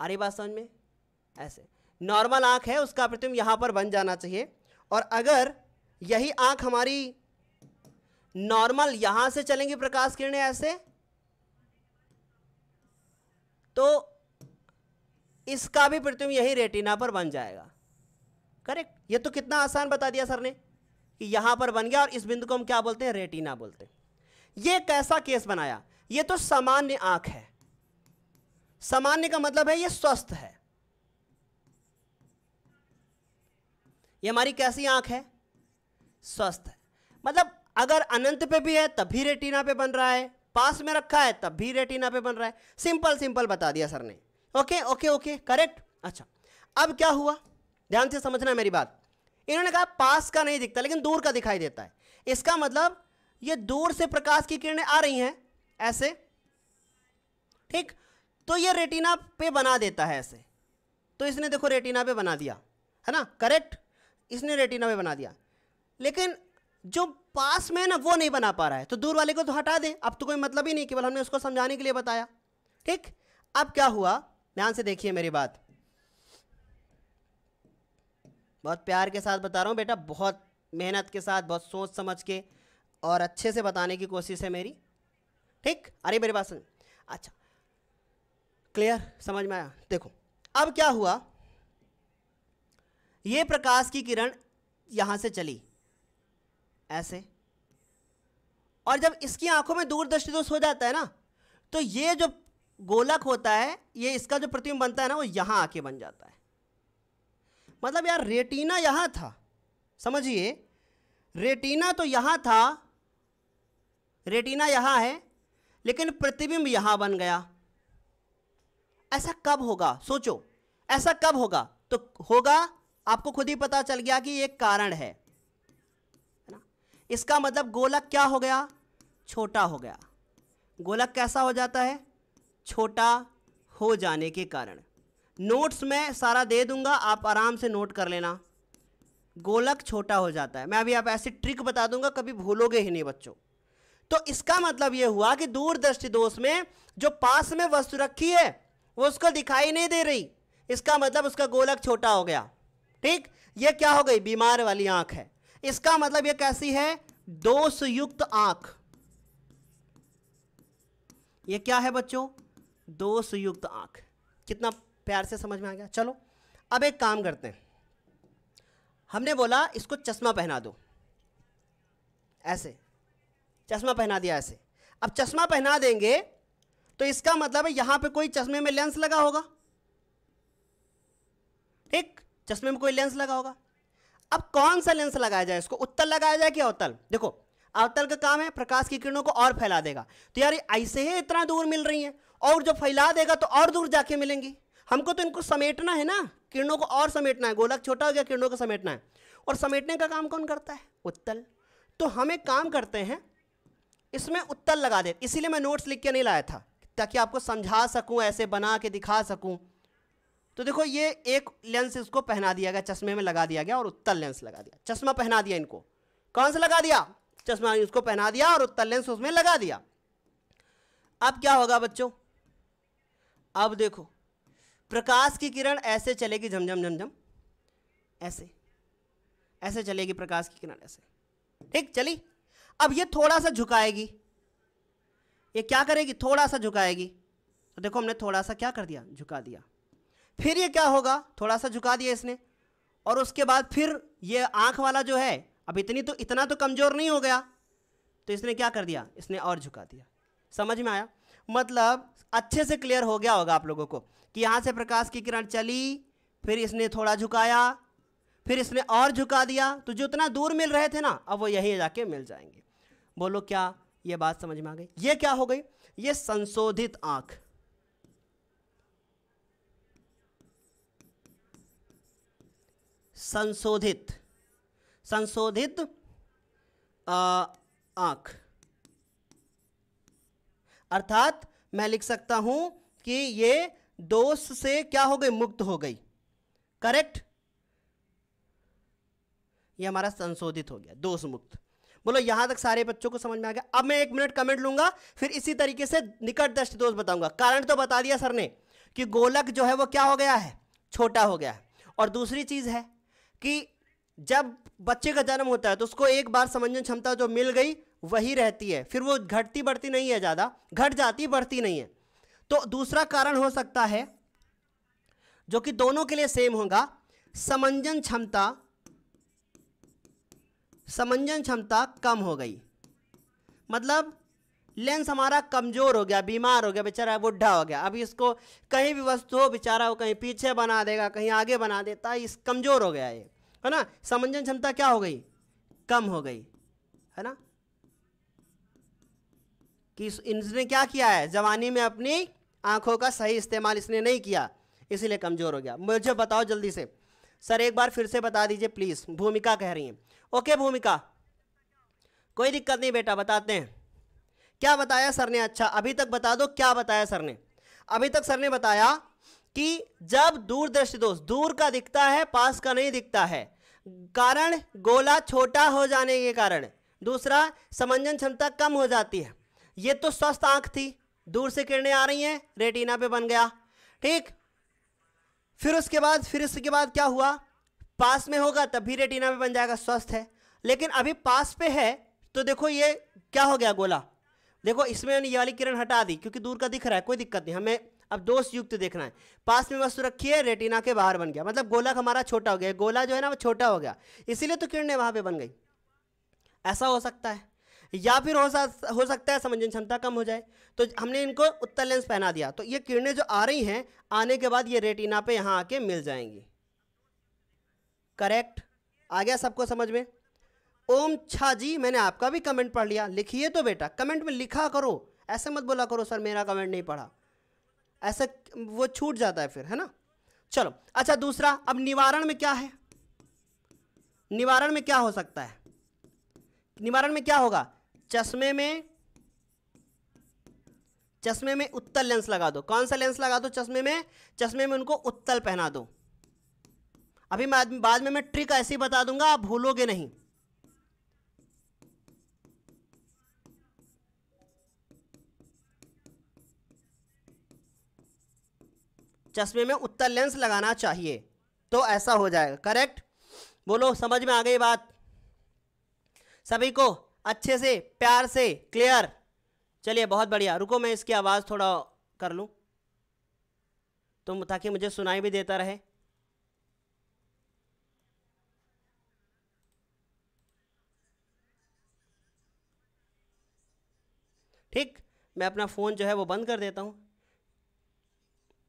आ रही बात समझ में ऐसे नॉर्मल आंख है उसका प्रतिबिंब यहां पर बन जाना चाहिए और अगर यही आंख हमारी नॉर्मल यहां से चलेंगी प्रकाश किरणें ऐसे तो इसका भी प्रतिबिंब यही रेटिना पर बन जाएगा करेक्ट ये तो कितना आसान बता दिया सर ने कि यहां पर बन गया और इस बिंदु को हम क्या बोलते हैं रेटिना बोलते हैं ये कैसा केस बनाया ये तो सामान्य आंख है सामान्य का मतलब है ये स्वस्थ है ये हमारी कैसी आंख है स्वस्थ है मतलब अगर अनंत पे भी है तब भी रेटिना पे बन रहा है पास में रखा है तब भी रेटिना पे बन रहा है सिंपल सिंपल बता दिया सर ने ओके ओके ओके करेक्ट अच्छा अब क्या हुआ ध्यान से समझना मेरी बात इन्होंने कहा पास का नहीं दिखता लेकिन दूर का दिखाई देता है इसका मतलब ये दूर से प्रकाश की किरणें आ रही हैं ऐसे ठीक तो ये रेटिना पे बना देता है ऐसे तो इसने देखो रेटिना पे बना दिया है ना करेक्ट इसने रेटिना पे बना दिया लेकिन जो पास में ना वो नहीं बना पा रहा है तो दूर वाले को तो हटा दें अब तो कोई मतलब ही नहीं केवल हमने उसको समझाने के लिए बताया ठीक अब क्या हुआ ध्यान से देखिए मेरी बात बहुत प्यार के साथ बता रहा हूँ बेटा बहुत मेहनत के साथ बहुत सोच समझ के और अच्छे से बताने की कोशिश है मेरी ठीक अरे बात पास अच्छा क्लियर समझ में आया देखो अब क्या हुआ ये प्रकाश की किरण यहाँ से चली ऐसे और जब इसकी आंखों में दूरदृष्टि दोष हो तो जाता है ना तो ये जो गोलक होता है ये इसका जो प्रतिबिंब बनता है ना वो यहाँ आके बन जाता है मतलब यार रेटिना यहाँ था समझिए रेटिना तो यहाँ था रेटिना यहाँ है लेकिन प्रतिबिंब यहाँ बन गया ऐसा कब होगा सोचो ऐसा कब होगा तो होगा आपको खुद ही पता चल गया कि एक कारण है ना इसका मतलब गोलक क्या हो गया छोटा हो गया गोलक कैसा हो जाता है छोटा हो जाने के कारण नोट्स में सारा दे दूंगा आप आराम से नोट कर लेना गोलक छोटा हो जाता है मैं अभी आप ऐसी ट्रिक बता दूंगा कभी भूलोगे ही नहीं बच्चों तो इसका मतलब यह हुआ कि दूरदृष्टि दोष में जो पास में वस्तु रखी है वो उसको दिखाई नहीं दे रही इसका मतलब उसका गोलक छोटा हो गया ठीक ये क्या हो गई बीमार वाली आंख है इसका मतलब ये कैसी है दोष युक्त आंख ये क्या है बच्चों दोष युक्त आंख कितना प्यार से समझ में आ गया चलो अब एक काम करते हैं हमने बोला इसको चश्मा पहना दो ऐसे चश्मा पहना दिया ऐसे अब चश्मा पहना देंगे तो इसका मतलब है यहां पे कोई चश्मे में लेंस लगा होगा ठीक चश्मे में कोई लेंस लगा होगा अब कौन सा लेंस लगाया जाए इसको उत्तल लगाया जाए कि अवतल देखो अवतल का काम है प्रकाश की किरणों को और फैला देगा तो यार ऐसे ही इतना दूर मिल रही है और जो फैला देगा तो और दूर जाके मिलेंगी हमको तो इनको समेटना है ना किरणों को और समेटना है गोलक छोटा हो गया किरणों को समेटना है और समेटने का काम कौन करता है उत्तल तो हम एक काम करते हैं इसमें उत्तल लगा दे इसीलिए मैं नोट्स लिख के नहीं लाया था ताकि आपको समझा सकूं ऐसे बना के दिखा सकूं तो देखो ये एक लेंस इसको पहना दिया गया चश्मे में लगा दिया गया और उत्तल लेंस लगा दिया चश्मा पहना दिया इनको कौन सा लगा दिया चश्मा इसको पहना दिया और उत्तल लेंस उसमें लगा दिया अब क्या होगा बच्चों अब देखो प्रकाश की किरण ऐसे चलेगी झमझम झमझम ऐसे ऐसे चलेगी प्रकाश की किरण ऐसे ठीक चली अब ये थोड़ा सा झुकाएगी ये क्या करेगी थोड़ा सा झुकाएगी तो देखो हमने थोड़ा सा क्या कर दिया झुका दिया फिर ये क्या होगा थोड़ा सा झुका दिया इसने और उसके बाद फिर ये आँख वाला जो है अब इतनी तो इतना तो कमज़ोर नहीं हो गया तो इसने क्या कर दिया इसने और झुका दिया समझ में आया मतलब अच्छे से क्लियर हो गया होगा आप लोगों को कि यहाँ से प्रकाश की किरण चली फिर इसने थोड़ा झुकाया फिर इसने और झुका दिया तो जो इतना दूर मिल रहे थे ना अब वो यहीं जाके मिल जाएंगे बोलो क्या ये बात समझ में आ गई ये क्या हो गई ये संशोधित आंख संशोधित संशोधित आंख अर्थात मैं लिख सकता हूं कि ये दोष से क्या हो गई मुक्त हो गई करेक्ट ये हमारा संशोधित हो गया दोष मुक्त बोलो यहां तक सारे बच्चों को समझ में आ गया अब मैं एक मिनट कमेंट लूंगा फिर इसी तरीके से निकट दृष्टि दोष बताऊंगा कारण तो बता दिया सर ने कि गोलक जो है वो क्या हो गया है छोटा हो गया है और दूसरी चीज है कि जब बच्चे का जन्म होता है तो उसको एक बार समझने क्षमता जो मिल गई वही रहती है फिर वो घटती बढ़ती नहीं है ज़्यादा घट जाती बढ़ती नहीं है तो दूसरा कारण हो सकता है जो कि दोनों के लिए सेम होगा समंजन क्षमता समंजन क्षमता कम हो गई मतलब लेंस हमारा कमज़ोर हो गया बीमार हो गया बेचारा बुढ़ा हो गया अब इसको कहीं भी वस्तु हो बेचारा वो कहीं पीछे बना देगा कहीं आगे बना देता है इस कमज़ोर हो गया ये है ना समंजन क्षमता क्या हो गई कम हो गई है ना कि इसने क्या किया है जवानी में अपनी आँखों का सही इस्तेमाल इसने नहीं किया इसीलिए कमज़ोर हो गया मुझे बताओ जल्दी से सर एक बार फिर से बता दीजिए प्लीज़ भूमिका कह रही हैं ओके भूमिका कोई दिक्कत नहीं बेटा बताते हैं क्या बताया सर ने अच्छा अभी तक बता दो क्या बताया सर ने अभी तक सर ने बताया कि जब दूरदृष्टि दोष दूर का दिखता है पास का नहीं दिखता है कारण गोला छोटा हो जाने के कारण दूसरा समंजन क्षमता कम हो जाती है ये तो स्वस्थ आंख थी दूर से किरणें आ रही हैं रेटिना पे बन गया ठीक फिर उसके बाद फिर इसके बाद क्या हुआ पास में होगा तब भी रेटिना पे बन जाएगा स्वस्थ है लेकिन अभी पास पे है तो देखो ये क्या हो गया गोला देखो इसमें मैंने ये वाली किरण हटा दी क्योंकि दूर का दिख रहा है कोई दिक्कत नहीं हमें अब दोष युक्त देखना है पास में वस्तु रखी है रेटिना के बाहर बन गया मतलब गोला हमारा छोटा हो गया गोला जो है ना वो छोटा हो गया इसीलिए तो किरणें वहाँ पर बन गई ऐसा हो सकता है या फिर हो हो सकता है समंजन क्षमता कम हो जाए तो हमने इनको उत्तर लेंस पहना दिया तो ये किरणें जो आ रही हैं आने के बाद ये रेटिना पे यहाँ आके मिल जाएंगी करेक्ट आ गया सबको समझ में ओम छा जी मैंने आपका भी कमेंट पढ़ लिया लिखिए तो बेटा कमेंट में लिखा करो ऐसे मत बोला करो सर मेरा कमेंट नहीं पढ़ा ऐसा वो छूट जाता है फिर है ना चलो अच्छा दूसरा अब निवारण में क्या है निवारण में क्या हो सकता है निवारण में क्या होगा चश्मे में चश्मे में उत्तल लेंस लगा दो कौन सा लेंस लगा दो चश्मे में चश्मे में उनको उत्तल पहना दो अभी मैं बाद में मैं ट्रिक ऐसी बता दूंगा आप भूलोगे नहीं चश्मे में उत्तर लेंस लगाना चाहिए तो ऐसा हो जाएगा करेक्ट बोलो समझ में आ गई बात सभी को अच्छे से प्यार से क्लियर चलिए बहुत बढ़िया रुको मैं इसकी आवाज़ थोड़ा कर लूँ तो ताकि मुझे सुनाई भी देता रहे ठीक मैं अपना फ़ोन जो है वो बंद कर देता हूँ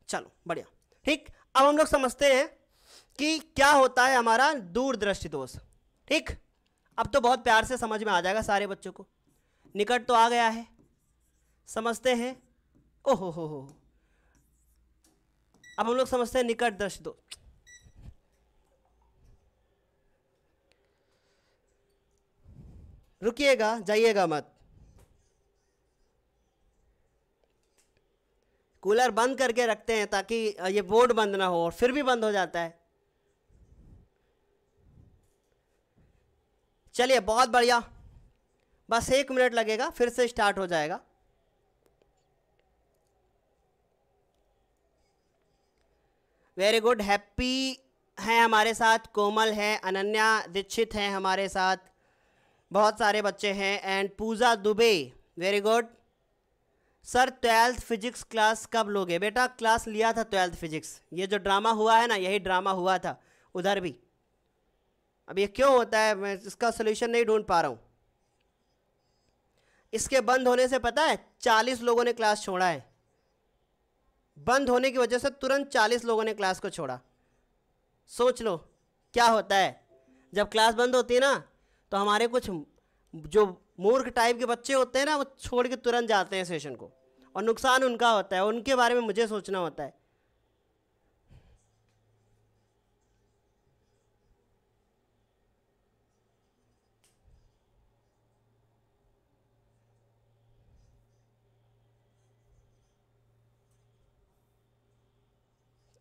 चलो बढ़िया ठीक अब हम लोग समझते हैं कि क्या होता है हमारा दूरदृष्टि दोष ठीक अब तो बहुत प्यार से समझ में आ जाएगा सारे बच्चों को निकट तो आ गया है समझते हैं ओहो हो हो अब हम लोग समझते हैं निकट दृश्य दो रुकिएगा जाइएगा मत कूलर बंद करके रखते हैं ताकि ये बोर्ड बंद ना हो और फिर भी बंद हो जाता है चलिए बहुत बढ़िया बस एक मिनट लगेगा फिर से स्टार्ट हो जाएगा वेरी गुड हैप्पी हैं हमारे साथ कोमल हैं अनन्या दीक्षित हैं हमारे साथ बहुत सारे बच्चे हैं and Pooja Dubey very good sir twelfth physics class कब लोगे बेटा क्लास लिया था ट्वेल्थ फिजिक्स ये जो ड्रामा हुआ है ना यही ड्रामा हुआ था उधर भी अब ये क्यों होता है मैं इसका सोल्यूशन नहीं ढूंढ पा रहा हूँ इसके बंद होने से पता है चालीस लोगों ने क्लास छोड़ा है बंद होने की वजह से तुरंत चालीस लोगों ने क्लास को छोड़ा सोच लो क्या होता है जब क्लास बंद होती है ना तो हमारे कुछ जो मूर्ख टाइप के बच्चे होते हैं ना वो छोड़ के तुरंत जाते हैं सेशन को और नुकसान उनका होता है उनके बारे में मुझे सोचना होता है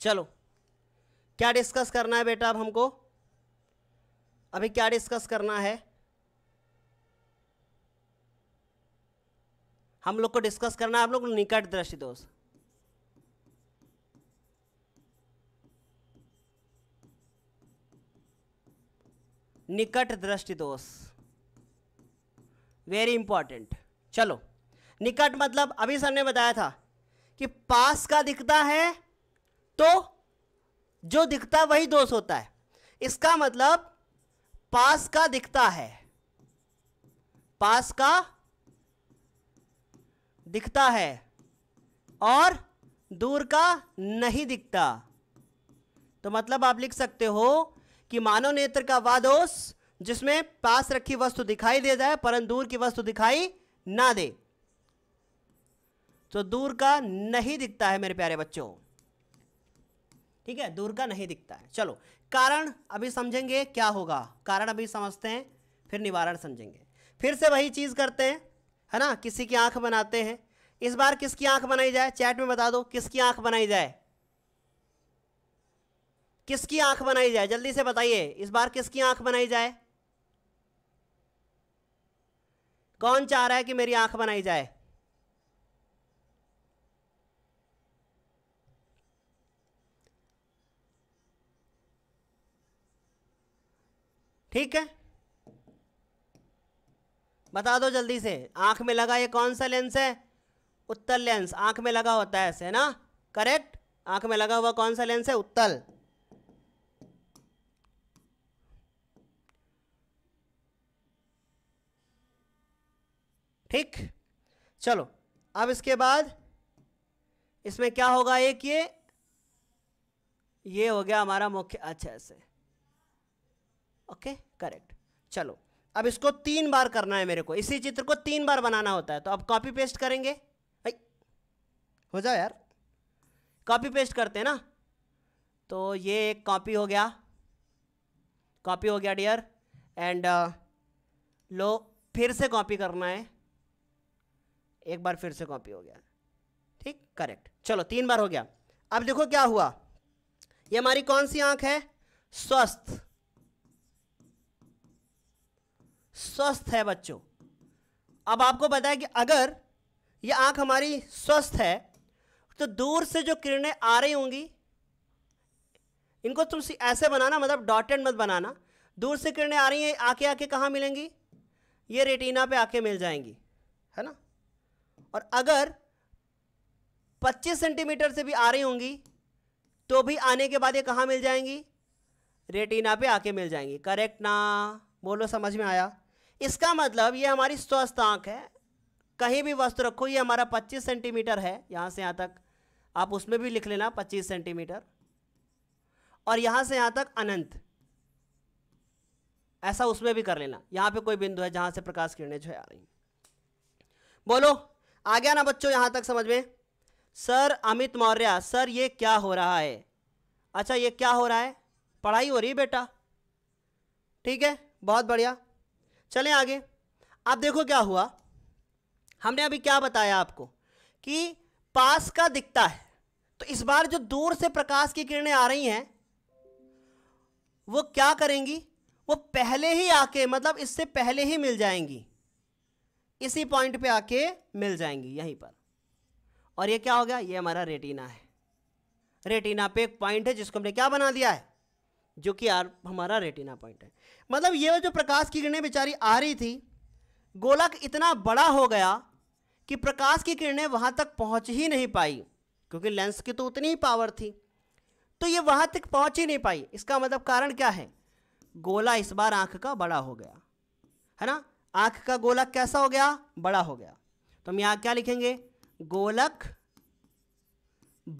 चलो क्या डिस्कस करना है बेटा अब हमको अभी क्या डिस्कस करना है हम लोग को डिस्कस करना है आप लोग निकट दृष्टि दोष निकट दृष्टि दोष वेरी इंपॉर्टेंट चलो निकट मतलब अभी सर ने बताया था कि पास का दिखता है तो जो दिखता वही दोष होता है इसका मतलब पास का दिखता है पास का दिखता है और दूर का नहीं दिखता तो मतलब आप लिख सकते हो कि मानव नेत्र का वह दोष जिसमें पास रखी वस्तु दिखाई दे जाए परंतु दूर की वस्तु दिखाई ना दे तो दूर का नहीं दिखता है मेरे प्यारे बच्चों ठीक है दुर्गा नहीं दिखता है चलो कारण अभी समझेंगे क्या होगा कारण अभी समझते हैं फिर निवारण समझेंगे फिर से वही चीज़ करते हैं है ना किसी की आंख बनाते हैं इस बार किसकी आंख बनाई जाए चैट में बता दो किसकी आंख बनाई जाए किसकी आंख बनाई जाए जल्दी से बताइए इस बार किसकी आंख बनाई जाए कौन चाह रहा है कि मेरी आंख बनाई जाए ठीक है बता दो जल्दी से आंख में लगा ये कौन सा लेंस है उत्तल लेंस आंख में लगा होता है ऐसे ना करेक्ट आंख में लगा हुआ कौन सा लेंस है उत्तल ठीक चलो अब इसके बाद इसमें क्या होगा एक ये ये हो गया हमारा मुख्य अच्छा ऐसे ओके करेक्ट चलो अब इसको तीन बार करना है मेरे को इसी चित्र को तीन बार बनाना होता है तो अब कॉपी पेस्ट करेंगे भाई हो जाओ यार कॉपी पेस्ट करते हैं ना तो ये एक कॉपी हो गया कॉपी हो गया डियर एंड uh, लो फिर से कॉपी करना है एक बार फिर से कॉपी हो गया ठीक करेक्ट चलो तीन बार हो गया अब देखो क्या हुआ ये हमारी कौन सी आंख है स्वस्थ स्वस्थ है बच्चों अब आपको पता है कि अगर ये आँख हमारी स्वस्थ है तो दूर से जो किरणें आ रही होंगी इनको तुम ऐसे बनाना मतलब डॉटेड मत बनाना दूर से किरणें आ रही हैं आके आके कहाँ मिलेंगी ये रेटिना पे आके मिल जाएंगी है ना और अगर 25 सेंटीमीटर से भी आ रही होंगी तो भी आने के बाद ये कहाँ मिल जाएंगी रेटिना पे आके मिल जाएंगी करेक्ट ना बोलो समझ में आया इसका मतलब ये हमारी स्वस्थ आँख है कहीं भी वस्तु रखो ये हमारा 25 सेंटीमीटर है यहाँ से यहाँ तक आप उसमें भी लिख लेना 25 सेंटीमीटर और यहाँ से यहाँ तक अनंत ऐसा उसमें भी कर लेना यहाँ पे कोई बिंदु है जहाँ से प्रकाश किरणें जो आ रही बोलो आ गया ना बच्चों यहाँ तक समझ में सर अमित मौर्य सर ये क्या हो रहा है अच्छा ये क्या हो रहा है पढ़ाई हो रही है बेटा ठीक है बहुत बढ़िया चलें आगे आप देखो क्या हुआ हमने अभी क्या बताया आपको कि पास का दिखता है तो इस बार जो दूर से प्रकाश की किरणें आ रही हैं वो क्या करेंगी वो पहले ही आके मतलब इससे पहले ही मिल जाएंगी इसी पॉइंट पे आके मिल जाएंगी यहीं पर और ये क्या हो गया ये हमारा रेटिना है रेटिना पे एक पॉइंट है जिसको हमने क्या बना दिया है जो कि यार हमारा रेटिना पॉइंट है मतलब ये जो प्रकाश की किरणें बेचारी आ रही थी गोलक इतना बड़ा हो गया कि प्रकाश की किरणें वहाँ तक पहुँच ही नहीं पाई क्योंकि लेंस की तो उतनी ही पावर थी तो ये वहाँ तक पहुँच ही नहीं पाई इसका मतलब कारण क्या है गोला इस बार आँख का बड़ा हो गया है ना आँख का गोलक कैसा हो गया बड़ा हो गया तो हम यहाँ क्या लिखेंगे गोलक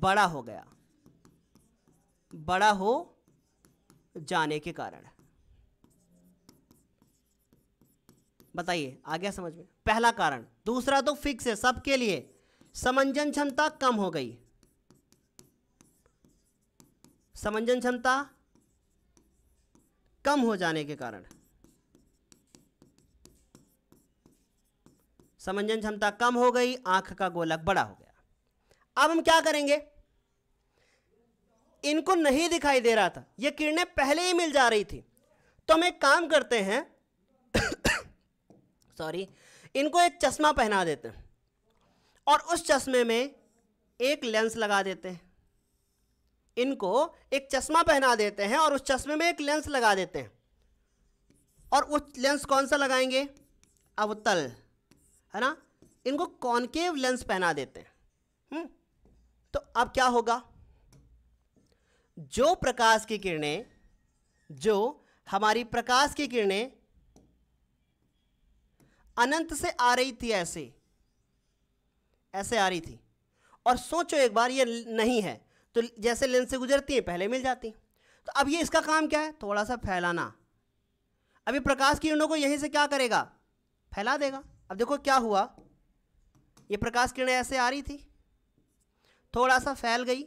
बड़ा हो गया बड़ा हो जाने के कारण बताइए आ गया समझ में पहला कारण दूसरा तो फिक्स है सबके लिए समंजन क्षमता कम हो गई समंजन क्षमता कम हो जाने के कारण समंजन क्षमता कम हो गई आंख का गोलक बड़ा हो गया अब हम क्या करेंगे इनको नहीं दिखाई दे रहा था ये किरणें पहले ही मिल जा रही थी तो हम एक काम करते हैं सॉरी इनको एक चश्मा पहना देते हैं और उस चश्मे में एक लेंस लगा देते हैं इनको एक चश्मा पहना देते हैं और उस चश्मे में एक लेंस लगा देते हैं और उस लेंस कौन सा लगाएंगे अवतल है ना इनको कॉनकेव लेंस पहना देते हैं हुँ? हम्म, तो अब क्या होगा जो प्रकाश की किरणें जो हमारी प्रकाश की किरणें अनंत से आ रही थी ऐसे ऐसे आ रही थी और सोचो एक बार ये नहीं है तो जैसे लेंस से गुजरती है पहले मिल जाती तो अब ये इसका काम क्या है थोड़ा सा फैलाना अभी प्रकाश किरणों को यहीं से क्या करेगा फैला देगा अब देखो क्या हुआ ये प्रकाश किरणें ऐसे आ रही थी थोड़ा सा फैल गई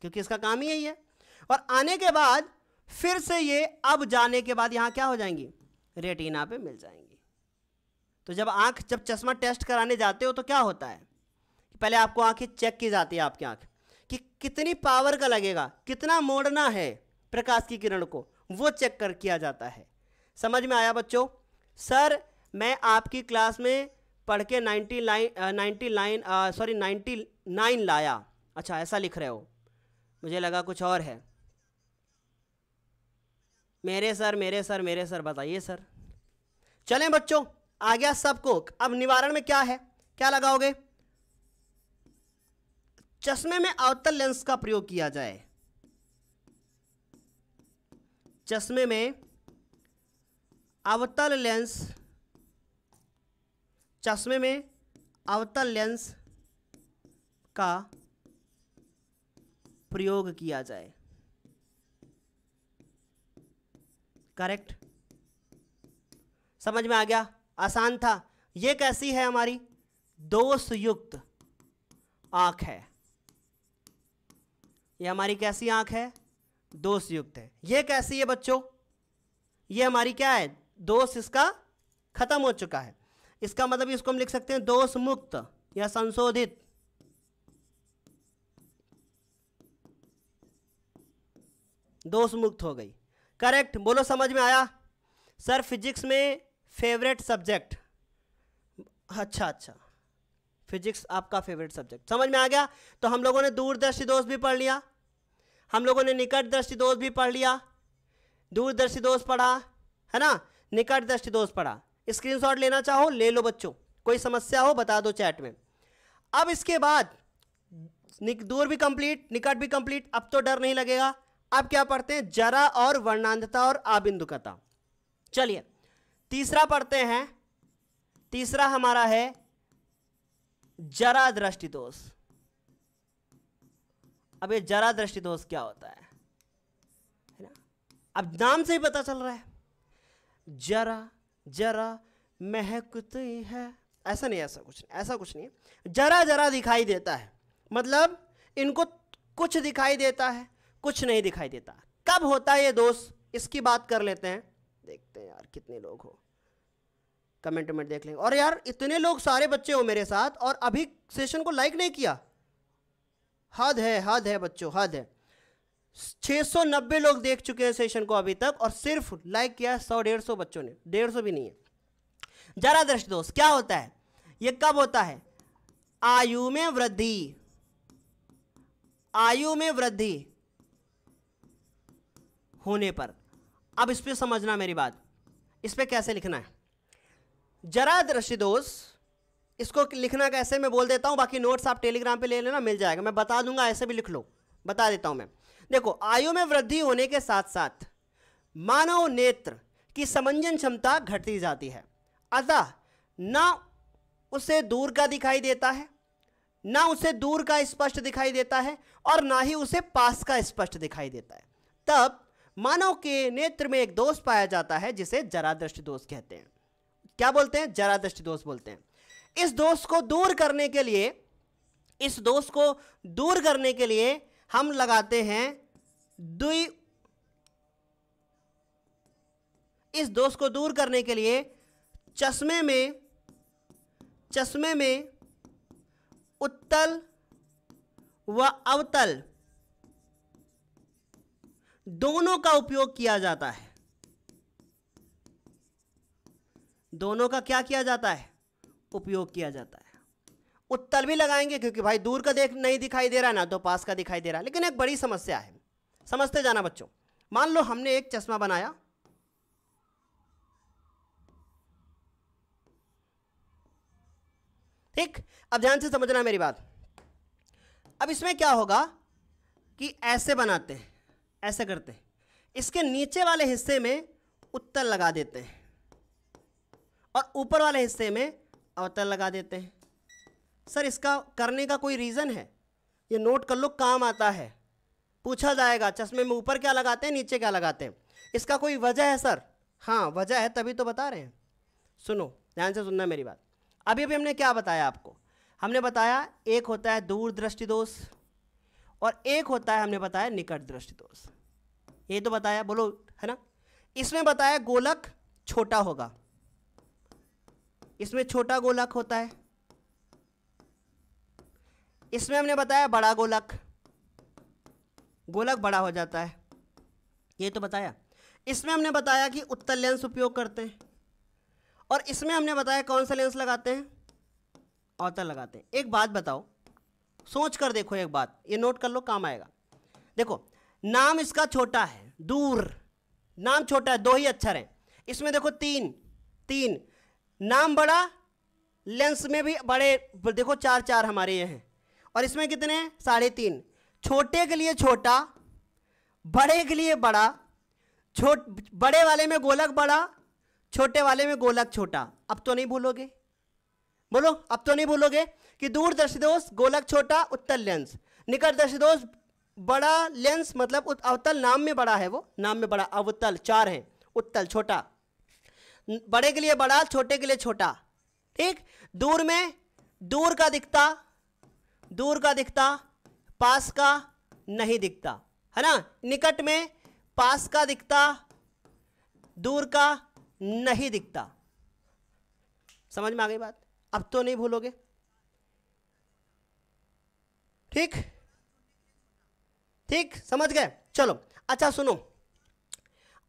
क्योंकि इसका काम ही यही है और आने के बाद फिर से ये अब जाने के बाद यहाँ क्या हो जाएंगी रेटिना पे मिल जाएंगी तो जब आँख जब चश्मा टेस्ट कराने जाते हो तो क्या होता है पहले आपको आँखें चेक की जाती है आपकी आँख कि कितनी पावर का लगेगा कितना मोड़ना है प्रकाश की किरण को वो चेक कर किया जाता है समझ में आया बच्चों सर मैं आपकी क्लास में पढ़ के ninety line ninety line sorry ninety nine लाया अच्छा ऐसा लिख रहे हो मुझे लगा कुछ और है मेरे सर मेरे सर मेरे सर बताइए सर चलें बच्चों आ गया सबको अब निवारण में क्या है क्या लगाओगे चश्मे में अवतल लेंस का प्रयोग किया जाए चश्मे में अवतल लेंस चश्मे में अवतल लेंस का प्रयोग किया जाए करेक्ट समझ में आ गया आसान था ये कैसी है हमारी दोषयुक्त युक्त आँख है ये हमारी कैसी आँख है दोषयुक्त है ये कैसी है बच्चों ये हमारी क्या है दोष इसका खत्म हो चुका है इसका मतलब इसको हम लिख सकते हैं दोष मुक्त या संशोधित दोष मुक्त हो गई करेक्ट बोलो समझ में आया सर फिजिक्स में फेवरेट सब्जेक्ट अच्छा अच्छा फिजिक्स आपका फेवरेट सब्जेक्ट समझ में आ गया तो हम लोगों ने दूरदर्शी दोष भी पढ़ लिया हम लोगों ने निकट दृष्टि दोष भी पढ़ लिया दूरदर्शी दोष पढ़ा है ना निकट दृष्टि दोष पढ़ा स्क्रीनशॉट लेना चाहो ले लो बच्चों कोई समस्या हो बता दो चैट में अब इसके बाद दूर भी कंप्लीट निकट भी कंप्लीट अब तो डर नहीं लगेगा अब क्या पढ़ते हैं जरा और वर्णांधता और आबिंदुकता चलिए तीसरा पढ़ते हैं तीसरा हमारा है जरा दृष्टि दोष अब ये जरा दृष्टि दोष क्या होता है है ना अब नाम से ही पता चल रहा है जरा जरा महकती है ऐसा नहीं ऐसा कुछ नहीं ऐसा कुछ नहीं जरा जरा दिखाई देता है मतलब इनको कुछ दिखाई देता है कुछ नहीं दिखाई देता कब होता है ये दोष इसकी बात कर लेते हैं देखते हैं यार कितने लोग हो कमेंट में देख लेंगे और यार इतने लोग सारे बच्चे हो मेरे साथ और अभी सेशन को लाइक नहीं किया हद है हद है बच्चों हद है 690 लोग देख चुके हैं सेशन को अभी तक और सिर्फ लाइक किया है सौ डेढ़ सौ बच्चों ने डेढ़ सौ भी नहीं है जरा दृष्ट दोस्त क्या होता है ये कब होता है आयु में वृद्धि आयु में वृद्धि होने पर अब इस पर समझना मेरी बात इस पर कैसे लिखना है जरा रशिदोस इसको लिखना कैसे मैं बोल देता हूँ बाकी नोट्स आप टेलीग्राम पे ले लेना मिल जाएगा मैं बता दूंगा ऐसे भी लिख लो बता देता हूँ मैं देखो आयु में वृद्धि होने के साथ साथ मानव नेत्र की समंजन क्षमता घटती जाती है अतः ना उसे दूर का दिखाई देता है ना उसे दूर का स्पष्ट दिखाई देता है और ना ही उसे पास का स्पष्ट दिखाई देता है तब मानव के नेत्र में एक दोष पाया जाता है जिसे दृष्टि दोष कहते हैं क्या बोलते हैं जरा दृष्टि दोष बोलते हैं इस दोष को दूर करने के लिए इस दोष को दूर करने के लिए हम लगाते हैं दुई इस दोष को दूर करने के लिए चश्मे में चश्मे में उत्तल व अवतल दोनों का उपयोग किया जाता है दोनों का क्या किया जाता है उपयोग किया जाता है उत्तर भी लगाएंगे क्योंकि भाई दूर का देख नहीं दिखाई दे रहा ना तो पास का दिखाई दे रहा लेकिन एक बड़ी समस्या है समझते जाना बच्चों मान लो हमने एक चश्मा बनाया ठीक अब ध्यान से समझना मेरी बात अब इसमें क्या होगा कि ऐसे बनाते हैं ऐसे करते हैं इसके नीचे वाले हिस्से में उत्तर लगा देते हैं और ऊपर वाले हिस्से में अवतर लगा देते हैं सर इसका करने का कोई रीज़न है ये नोट कर लो काम आता है पूछा जाएगा चश्मे में ऊपर क्या लगाते हैं नीचे क्या लगाते हैं इसका कोई वजह है सर हाँ वजह है तभी तो बता रहे हैं सुनो ध्यान से सुनना मेरी बात अभी अभी हमने क्या बताया आपको हमने बताया एक होता है दूरदृष्टि दोष और एक होता है हमने बताया निकट दृष्टि दोष ये तो बताया बोलो है ना इसमें बताया गोलक छोटा होगा इसमें छोटा गोलक होता है इसमें हमने बताया बड़ा गोलक गोलक बड़ा हो जाता है ये तो बताया इसमें हमने बताया कि उत्तल लेंस उपयोग करते हैं और इसमें हमने बताया कौन सा लेंस लगाते हैं अवतल लगाते हैं एक बात बताओ सोच कर देखो एक बात ये नोट कर लो काम आएगा देखो नाम इसका छोटा है दूर नाम छोटा है दो ही अक्षर हैं इसमें देखो तीन तीन नाम बड़ा लेंस में भी बड़े देखो चार चार हमारे ये हैं और इसमें कितने साढ़े तीन छोटे के लिए छोटा बड़े के लिए बड़ा छोट बड़े वाले में गोलक बड़ा छोटे वाले में गोलक छोटा अब तो नहीं भूलोगे बोलो अब तो नहीं भूलोगे कि दूरदर्शी दोष गोलक छोटा उत्तल लेंस निकटदर्शी दोष बड़ा लेंस मतलब अवतल नाम में बड़ा है वो नाम में बड़ा अवतल चार है उत्तल छोटा बड़े के लिए बड़ा छोटे के लिए छोटा ठीक दूर में दूर का दिखता दूर का दिखता पास का नहीं दिखता है ना निकट में पास का दिखता दूर का नहीं दिखता समझ में आ गई बात अब तो नहीं भूलोगे ठीक ठीक समझ गए चलो अच्छा सुनो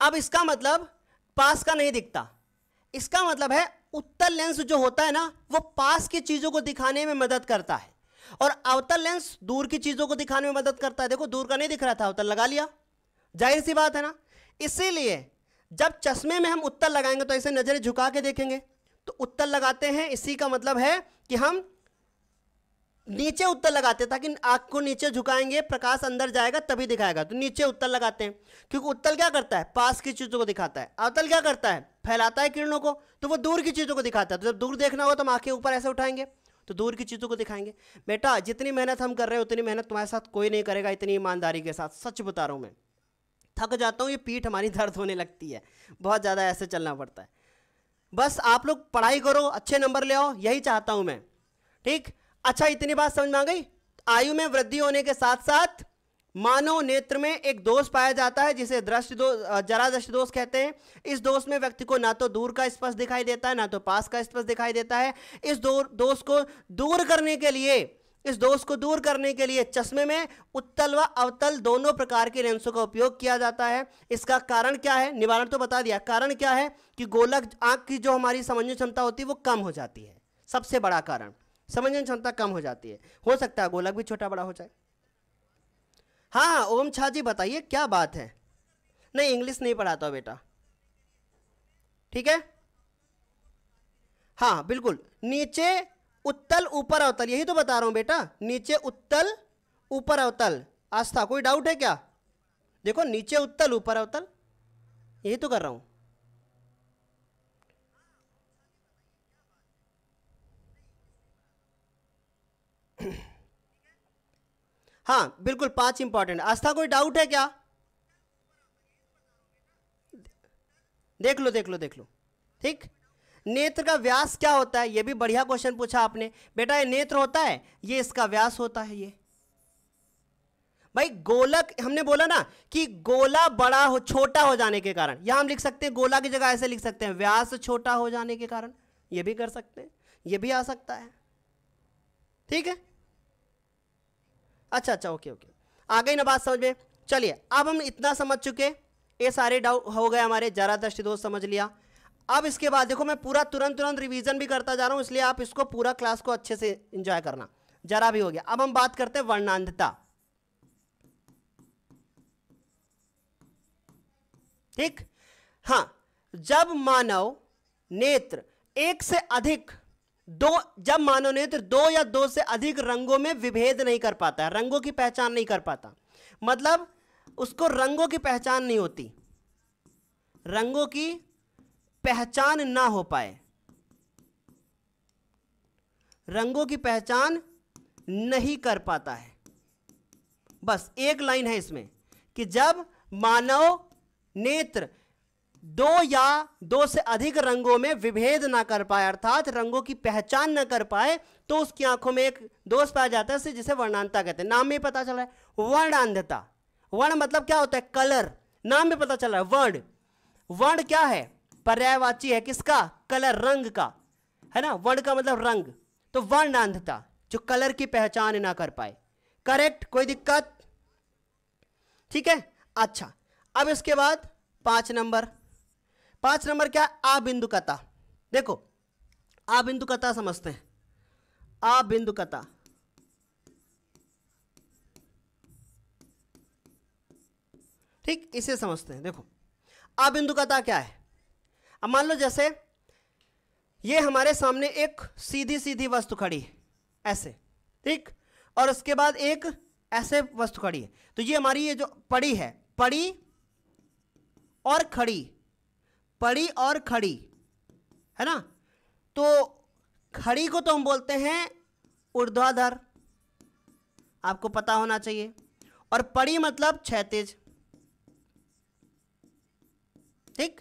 अब इसका मतलब पास का नहीं दिखता इसका मतलब है उत्तर लेंस जो होता है ना वो पास की चीज़ों को दिखाने में मदद करता है और अवतल लेंस दूर की चीज़ों को दिखाने में मदद करता है देखो दूर का नहीं दिख रहा था अवतल लगा लिया जाहिर सी बात है ना इसीलिए जब चश्मे में हम उत्तर लगाएंगे तो ऐसे नज़रें झुका के देखेंगे तो उत्तर लगाते हैं इसी का मतलब है कि हम नीचे उत्तर लगाते हैं ताकि आग को नीचे झुकाएंगे प्रकाश अंदर जाएगा तभी दिखाएगा तो नीचे उत्तर लगाते हैं क्योंकि उत्तल क्या करता है पास की चीज़ों को दिखाता है अवतल क्या करता है फैलाता है किरणों को तो वो दूर की चीज़ों को दिखाता है तो जब दूर देखना होगा तो हम आंखें ऊपर ऐसे उठाएंगे तो दूर की चीज़ों को दिखाएंगे बेटा जितनी मेहनत हम कर रहे हैं उतनी मेहनत तुम्हारे साथ कोई नहीं करेगा इतनी ईमानदारी के साथ सच बता रहा हूँ मैं थक जाता हूँ ये पीठ हमारी दर्द होने लगती है बहुत ज़्यादा ऐसे चलना पड़ता है बस आप लोग पढ़ाई करो अच्छे नंबर ले आओ यही चाहता हूँ मैं ठीक अच्छा इतनी बात समझ में आ गई आयु में वृद्धि होने के साथ साथ मानव नेत्र में एक दोष पाया जाता है जिसे दृष्टि दोष जरा दृष्टि दोष कहते हैं इस दोष में व्यक्ति को ना तो दूर का स्पष्ट दिखाई देता है ना तो पास का स्पष्ट दिखाई देता है इस दोष को दूर करने के लिए इस दोष को दूर करने के लिए चश्मे में उत्तल व अवतल दोनों प्रकार के लेंसों का उपयोग किया जाता है इसका कारण क्या है निवारण तो बता दिया कारण क्या है कि गोलक आंख की जो हमारी समझने क्षमता होती है वो कम हो जाती है सबसे बड़ा कारण समझने क्षमता कम हो जाती है हो सकता है गोलक भी छोटा बड़ा हो जाए हाँ, हाँ ओम छा जी बताइए क्या बात है नहीं इंग्लिश नहीं पढ़ाता बेटा ठीक है हाँ बिल्कुल नीचे उत्तल ऊपर अवतल यही तो बता रहा हूँ बेटा नीचे उत्तल ऊपर अवतल आस्था कोई डाउट है क्या देखो नीचे उत्तल ऊपर अवतल यही तो कर रहा हूँ हाँ बिल्कुल पांच इंपॉर्टेंट आस्था कोई डाउट है क्या देख लो देख लो देख लो ठीक नेत्र का व्यास क्या होता है ये भी बढ़िया क्वेश्चन पूछा आपने बेटा ये नेत्र होता है ये इसका व्यास होता है ये भाई गोलक हमने बोला ना कि गोला बड़ा हो छोटा हो जाने के कारण यहां हम लिख सकते हैं गोला की जगह ऐसे लिख सकते हैं व्यास छोटा हो जाने के कारण ये भी कर सकते हैं ये भी आ सकता है ठीक है अच्छा अच्छा ओके ओके आ गई ना बात समझ में चलिए अब हम इतना समझ चुके ये सारे डाउट हो गए हमारे जरा दृष्टि दोष समझ लिया अब इसके बाद देखो मैं पूरा तुरंत तुरंत रिवीजन भी करता जा रहा हूँ इसलिए आप इसको पूरा क्लास को अच्छे से इंजॉय करना जरा भी हो गया अब हम बात करते हैं वर्णांधता ठीक हाँ जब मानव नेत्र एक से अधिक दो जब मानव नेत्र दो या दो से अधिक रंगों में विभेद नहीं कर पाता है रंगों की पहचान नहीं कर पाता मतलब उसको रंगों की पहचान नहीं होती रंगों की पहचान ना हो पाए रंगों की पहचान नहीं कर पाता है बस एक लाइन है इसमें कि जब मानव नेत्र दो या दो से अधिक रंगों में विभेद ना कर पाए अर्थात रंगों की पहचान ना कर पाए तो उसकी आंखों में एक दोष पाया जाता है जिसे वर्णांधता कहते हैं नाम में पता चल रहा है वर्ण अंधता वर्ण मतलब क्या होता है कलर नाम में पता चल रहा है वर्ण वर्ण क्या है पर्यायवाची है किसका कलर रंग का है ना वर्ण का मतलब रंग तो वर्ण अंधता जो कलर की पहचान ना कर पाए करेक्ट कोई दिक्कत ठीक है अच्छा अब इसके बाद पांच नंबर पांच नंबर क्या है आ बिंदु कथा देखो आ बिंदु कथा समझते हैं आ बिंदु कथा ठीक इसे समझते हैं देखो आ बिंदु कथा क्या है अब मान लो जैसे ये हमारे सामने एक सीधी सीधी वस्तु खड़ी है ऐसे ठीक और उसके बाद एक ऐसे वस्तु खड़ी है तो ये हमारी ये जो पड़ी है पड़ी और खड़ी पड़ी और खड़ी है ना तो खड़ी को तो हम बोलते हैं ऊर्ध्वाधर आपको पता होना चाहिए और पड़ी मतलब क्षैतिज ठीक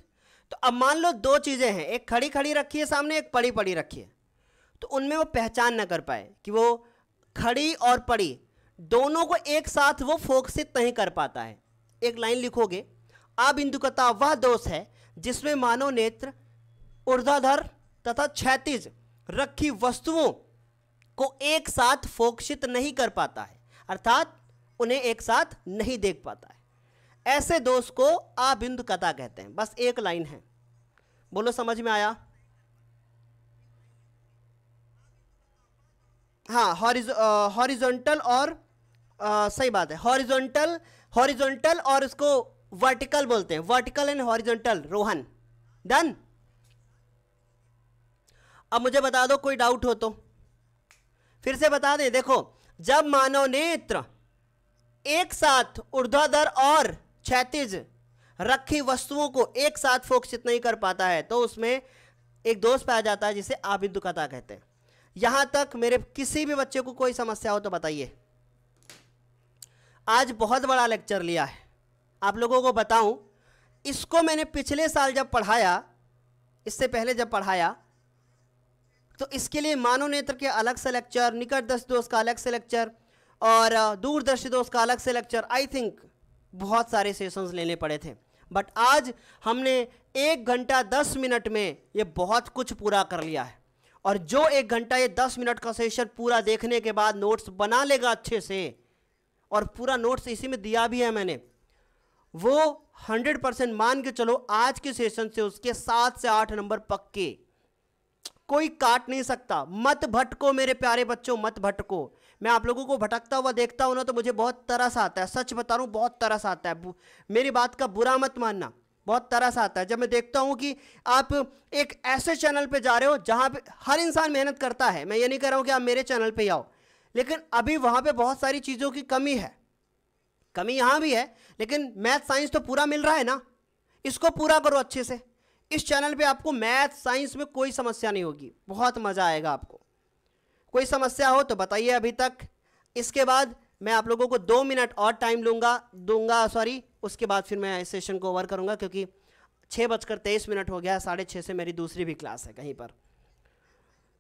तो अब मान लो दो चीज़ें हैं एक खड़ी खड़ी रखी है सामने एक पड़ी पड़ी रखी है तो उनमें वो पहचान ना कर पाए कि वो खड़ी और पड़ी दोनों को एक साथ वो फोकसित नहीं कर पाता है एक लाइन लिखोगे इंदुकता वह दोष है जिसमें मानव नेत्र ऊर्धाधर तथा क्षैतिज रखी वस्तुओं को एक साथ फोकसित नहीं कर पाता है अर्थात उन्हें एक साथ नहीं देख पाता है ऐसे दोष को आबिंद कथा कहते हैं बस एक लाइन है बोलो समझ में आया हाँ हॉरिज हॉरिजोंटल और आ, सही बात है हॉरिजोंटल हॉरिजोंटल और इसको वर्टिकल बोलते हैं vertical and horizontal Rohan done अब मुझे बता दो कोई डाउट हो तो फिर से बता दें देखो जब मानव नेत्र एक साथ ऊर्ध्वाधर और क्षैतिज रखी वस्तुओं को एक साथ फोकसित नहीं कर पाता है तो उसमें एक दोष पाया जाता है जिसे आबिंदुकता कहते हैं यहां तक मेरे किसी भी बच्चे को कोई समस्या हो तो बताइए आज बहुत बड़ा लेक्चर लिया है आप लोगों को बताऊं इसको मैंने पिछले साल जब पढ़ाया इससे पहले जब पढ़ाया तो इसके लिए मानव नेत्र के अलग से लेक्चर निकट दस दोष का अलग से लेक्चर और दूरदर्शी दोष का अलग से लेक्चर आई थिंक बहुत सारे सेशंस लेने पड़े थे बट आज हमने एक घंटा दस मिनट में ये बहुत कुछ पूरा कर लिया है और जो एक घंटा ये दस मिनट का सेशन पूरा देखने के बाद नोट्स बना लेगा अच्छे से और पूरा नोट्स इसी में दिया भी है मैंने वो 100 परसेंट मान के चलो आज के सेशन से उसके सात से आठ नंबर पक्के कोई काट नहीं सकता मत भटको मेरे प्यारे बच्चों मत भटको मैं आप लोगों को भटकता हुआ देखता हूं ना तो मुझे बहुत तरस आता है सच बता रहा बहुत तरस आता है मेरी बात का बुरा मत मानना बहुत तरस आता है जब मैं देखता हूं कि आप एक ऐसे चैनल पे जा रहे हो जहां पे हर इंसान मेहनत करता है मैं ये नहीं कह रहा हूं कि आप मेरे चैनल पे आओ लेकिन अभी वहां पे बहुत सारी चीज़ों की कमी है कमी यहां भी है लेकिन मैथ साइंस तो पूरा मिल रहा है ना इसको पूरा करो अच्छे से इस चैनल पे आपको मैथ साइंस में कोई समस्या नहीं होगी बहुत मज़ा आएगा आपको कोई समस्या हो तो बताइए अभी तक इसके बाद मैं आप लोगों को दो मिनट और टाइम लूँगा दूंगा सॉरी उसके बाद फिर मैं इस सेशन को ओवर करूँगा क्योंकि छः बजकर तेईस मिनट हो गया साढ़े छः से मेरी दूसरी भी क्लास है कहीं पर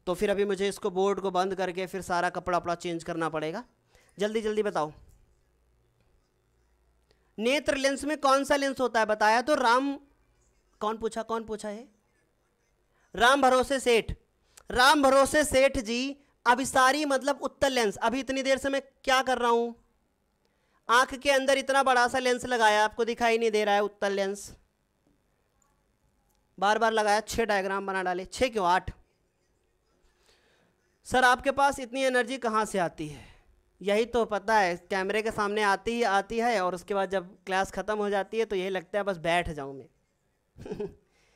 तो फिर अभी मुझे इसको बोर्ड को बंद करके फिर सारा कपड़ा वपड़ा चेंज करना पड़ेगा जल्दी जल्दी बताओ नेत्र लेंस में कौन सा लेंस होता है बताया तो राम कौन पूछा कौन पूछा है राम भरोसे सेठ राम भरोसे सेठ जी अभिसारी मतलब उत्तर लेंस अभी इतनी देर से मैं क्या कर रहा हूं आंख के अंदर इतना बड़ा सा लेंस लगाया आपको दिखाई नहीं दे रहा है उत्तर लेंस बार बार लगाया छह डायग्राम बना डाले छः क्यों आठ सर आपके पास इतनी एनर्जी कहां से आती है यही तो पता है कैमरे के सामने आती ही आती है और उसके बाद जब क्लास ख़त्म हो जाती है तो यही लगता है बस बैठ जाऊँ मैं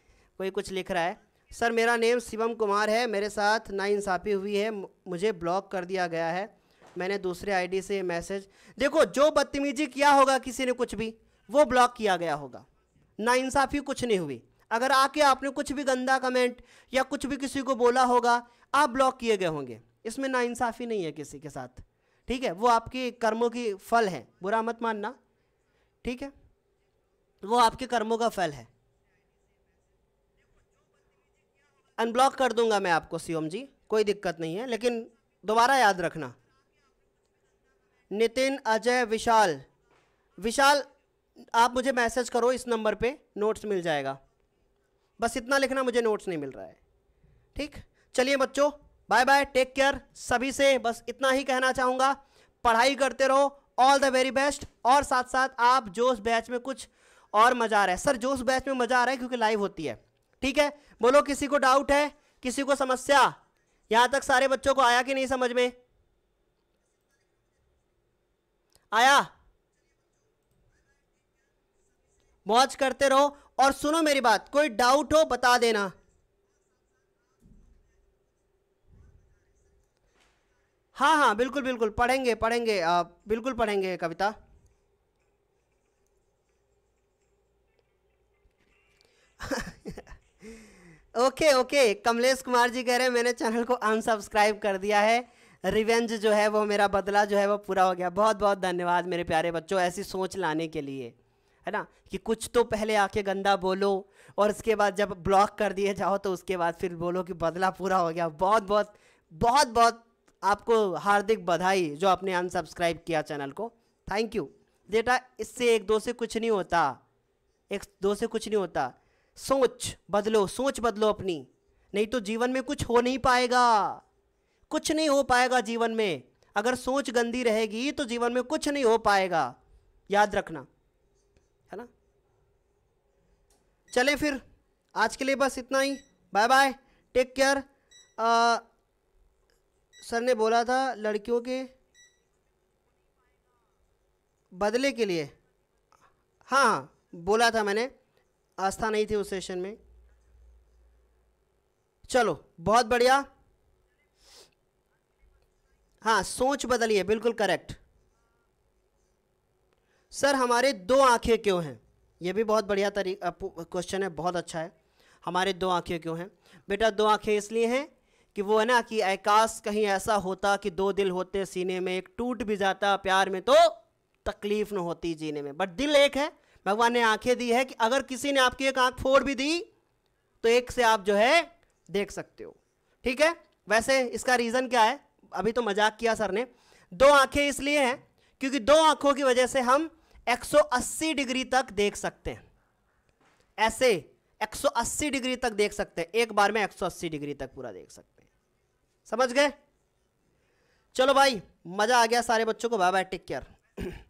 कोई कुछ लिख रहा है सर मेरा नेम शिवम कुमार है मेरे साथ नाइंसाफ़ी हुई है मुझे ब्लॉक कर दिया गया है मैंने दूसरे आईडी से मैसेज देखो जो बदतमीजी किया होगा किसी ने कुछ भी वो ब्लॉक किया गया होगा नाइंसाफ़ी कुछ नहीं हुई अगर आके आपने कुछ भी गंदा कमेंट या कुछ भी किसी को बोला होगा आप ब्लॉक किए गए होंगे इसमें नाइंसाफ़ी नहीं है किसी के साथ ठीक है वो आपके कर्मों की फल है बुरा मत मानना ठीक है वो आपके कर्मों का फल है अनब्लॉक कर दूंगा मैं आपको सीओम जी कोई दिक्कत नहीं है लेकिन दोबारा याद रखना नितिन अजय विशाल विशाल आप मुझे मैसेज करो इस नंबर पे नोट्स मिल जाएगा बस इतना लिखना मुझे नोट्स नहीं मिल रहा है ठीक चलिए बच्चों बाय बाय टेक केयर सभी से बस इतना ही कहना चाहूँगा पढ़ाई करते रहो ऑल द वेरी बेस्ट और साथ साथ आप जोश बैच में कुछ और मज़ा आ रहा है सर जोश बैच में मज़ा आ रहा है क्योंकि लाइव होती है ठीक है बोलो किसी को डाउट है किसी को समस्या यहाँ तक सारे बच्चों को आया कि नहीं समझ में आया मौज करते रहो और सुनो मेरी बात कोई डाउट हो बता देना हाँ हाँ बिल्कुल बिल्कुल पढ़ेंगे पढ़ेंगे आ, बिल्कुल पढ़ेंगे कविता ओके ओके कमलेश कुमार जी कह रहे हैं मैंने चैनल को अनसब्सक्राइब कर दिया है रिवेंज जो है वो मेरा बदला जो है वो पूरा हो गया बहुत बहुत धन्यवाद मेरे प्यारे बच्चों ऐसी सोच लाने के लिए है ना कि कुछ तो पहले आके गंदा बोलो और उसके बाद जब ब्लॉक कर दिए जाओ तो उसके बाद फिर बोलो कि बदला पूरा हो गया बहुत बहुत बहुत बहुत आपको हार्दिक बधाई जो आपने अनसब्सक्राइब किया चैनल को थैंक यू बेटा इससे एक दो से कुछ नहीं होता एक दो से कुछ नहीं होता सोच बदलो सोच बदलो अपनी नहीं तो जीवन में कुछ हो नहीं पाएगा कुछ नहीं हो पाएगा जीवन में अगर सोच गंदी रहेगी तो जीवन में कुछ नहीं हो पाएगा याद रखना है ना चले फिर आज के लिए बस इतना ही bye bye take care sir ने बोला था लड़कियों के बदले के लिए हाँ हाँ बोला था मैंने आस्था नहीं थी उस सेशन में चलो बहुत बढ़िया हाँ सोच बदलिए बिल्कुल करेक्ट सर हमारे दो आंखें क्यों हैं ये भी बहुत बढ़िया तरी क्वेश्चन है बहुत अच्छा है हमारे दो आंखें क्यों हैं बेटा दो आंखें इसलिए हैं कि वो है ना कि आकाश कहीं ऐसा होता कि दो दिल होते सीने में एक टूट भी जाता प्यार में तो तकलीफ न होती जीने में बट दिल एक है भगवान ने आंखें दी है कि अगर किसी ने आपकी एक आंख फोड़ भी दी तो एक से आप जो है देख सकते हो ठीक है वैसे इसका रीज़न क्या है अभी तो मजाक किया सर ने दो आंखें इसलिए हैं क्योंकि दो आंखों की वजह से हम 180 डिग्री तक देख सकते हैं ऐसे 180 डिग्री तक देख सकते हैं एक बार में 180 डिग्री तक पूरा देख सकते हैं समझ गए चलो भाई मज़ा आ गया सारे बच्चों को बाय बाय टेक केयर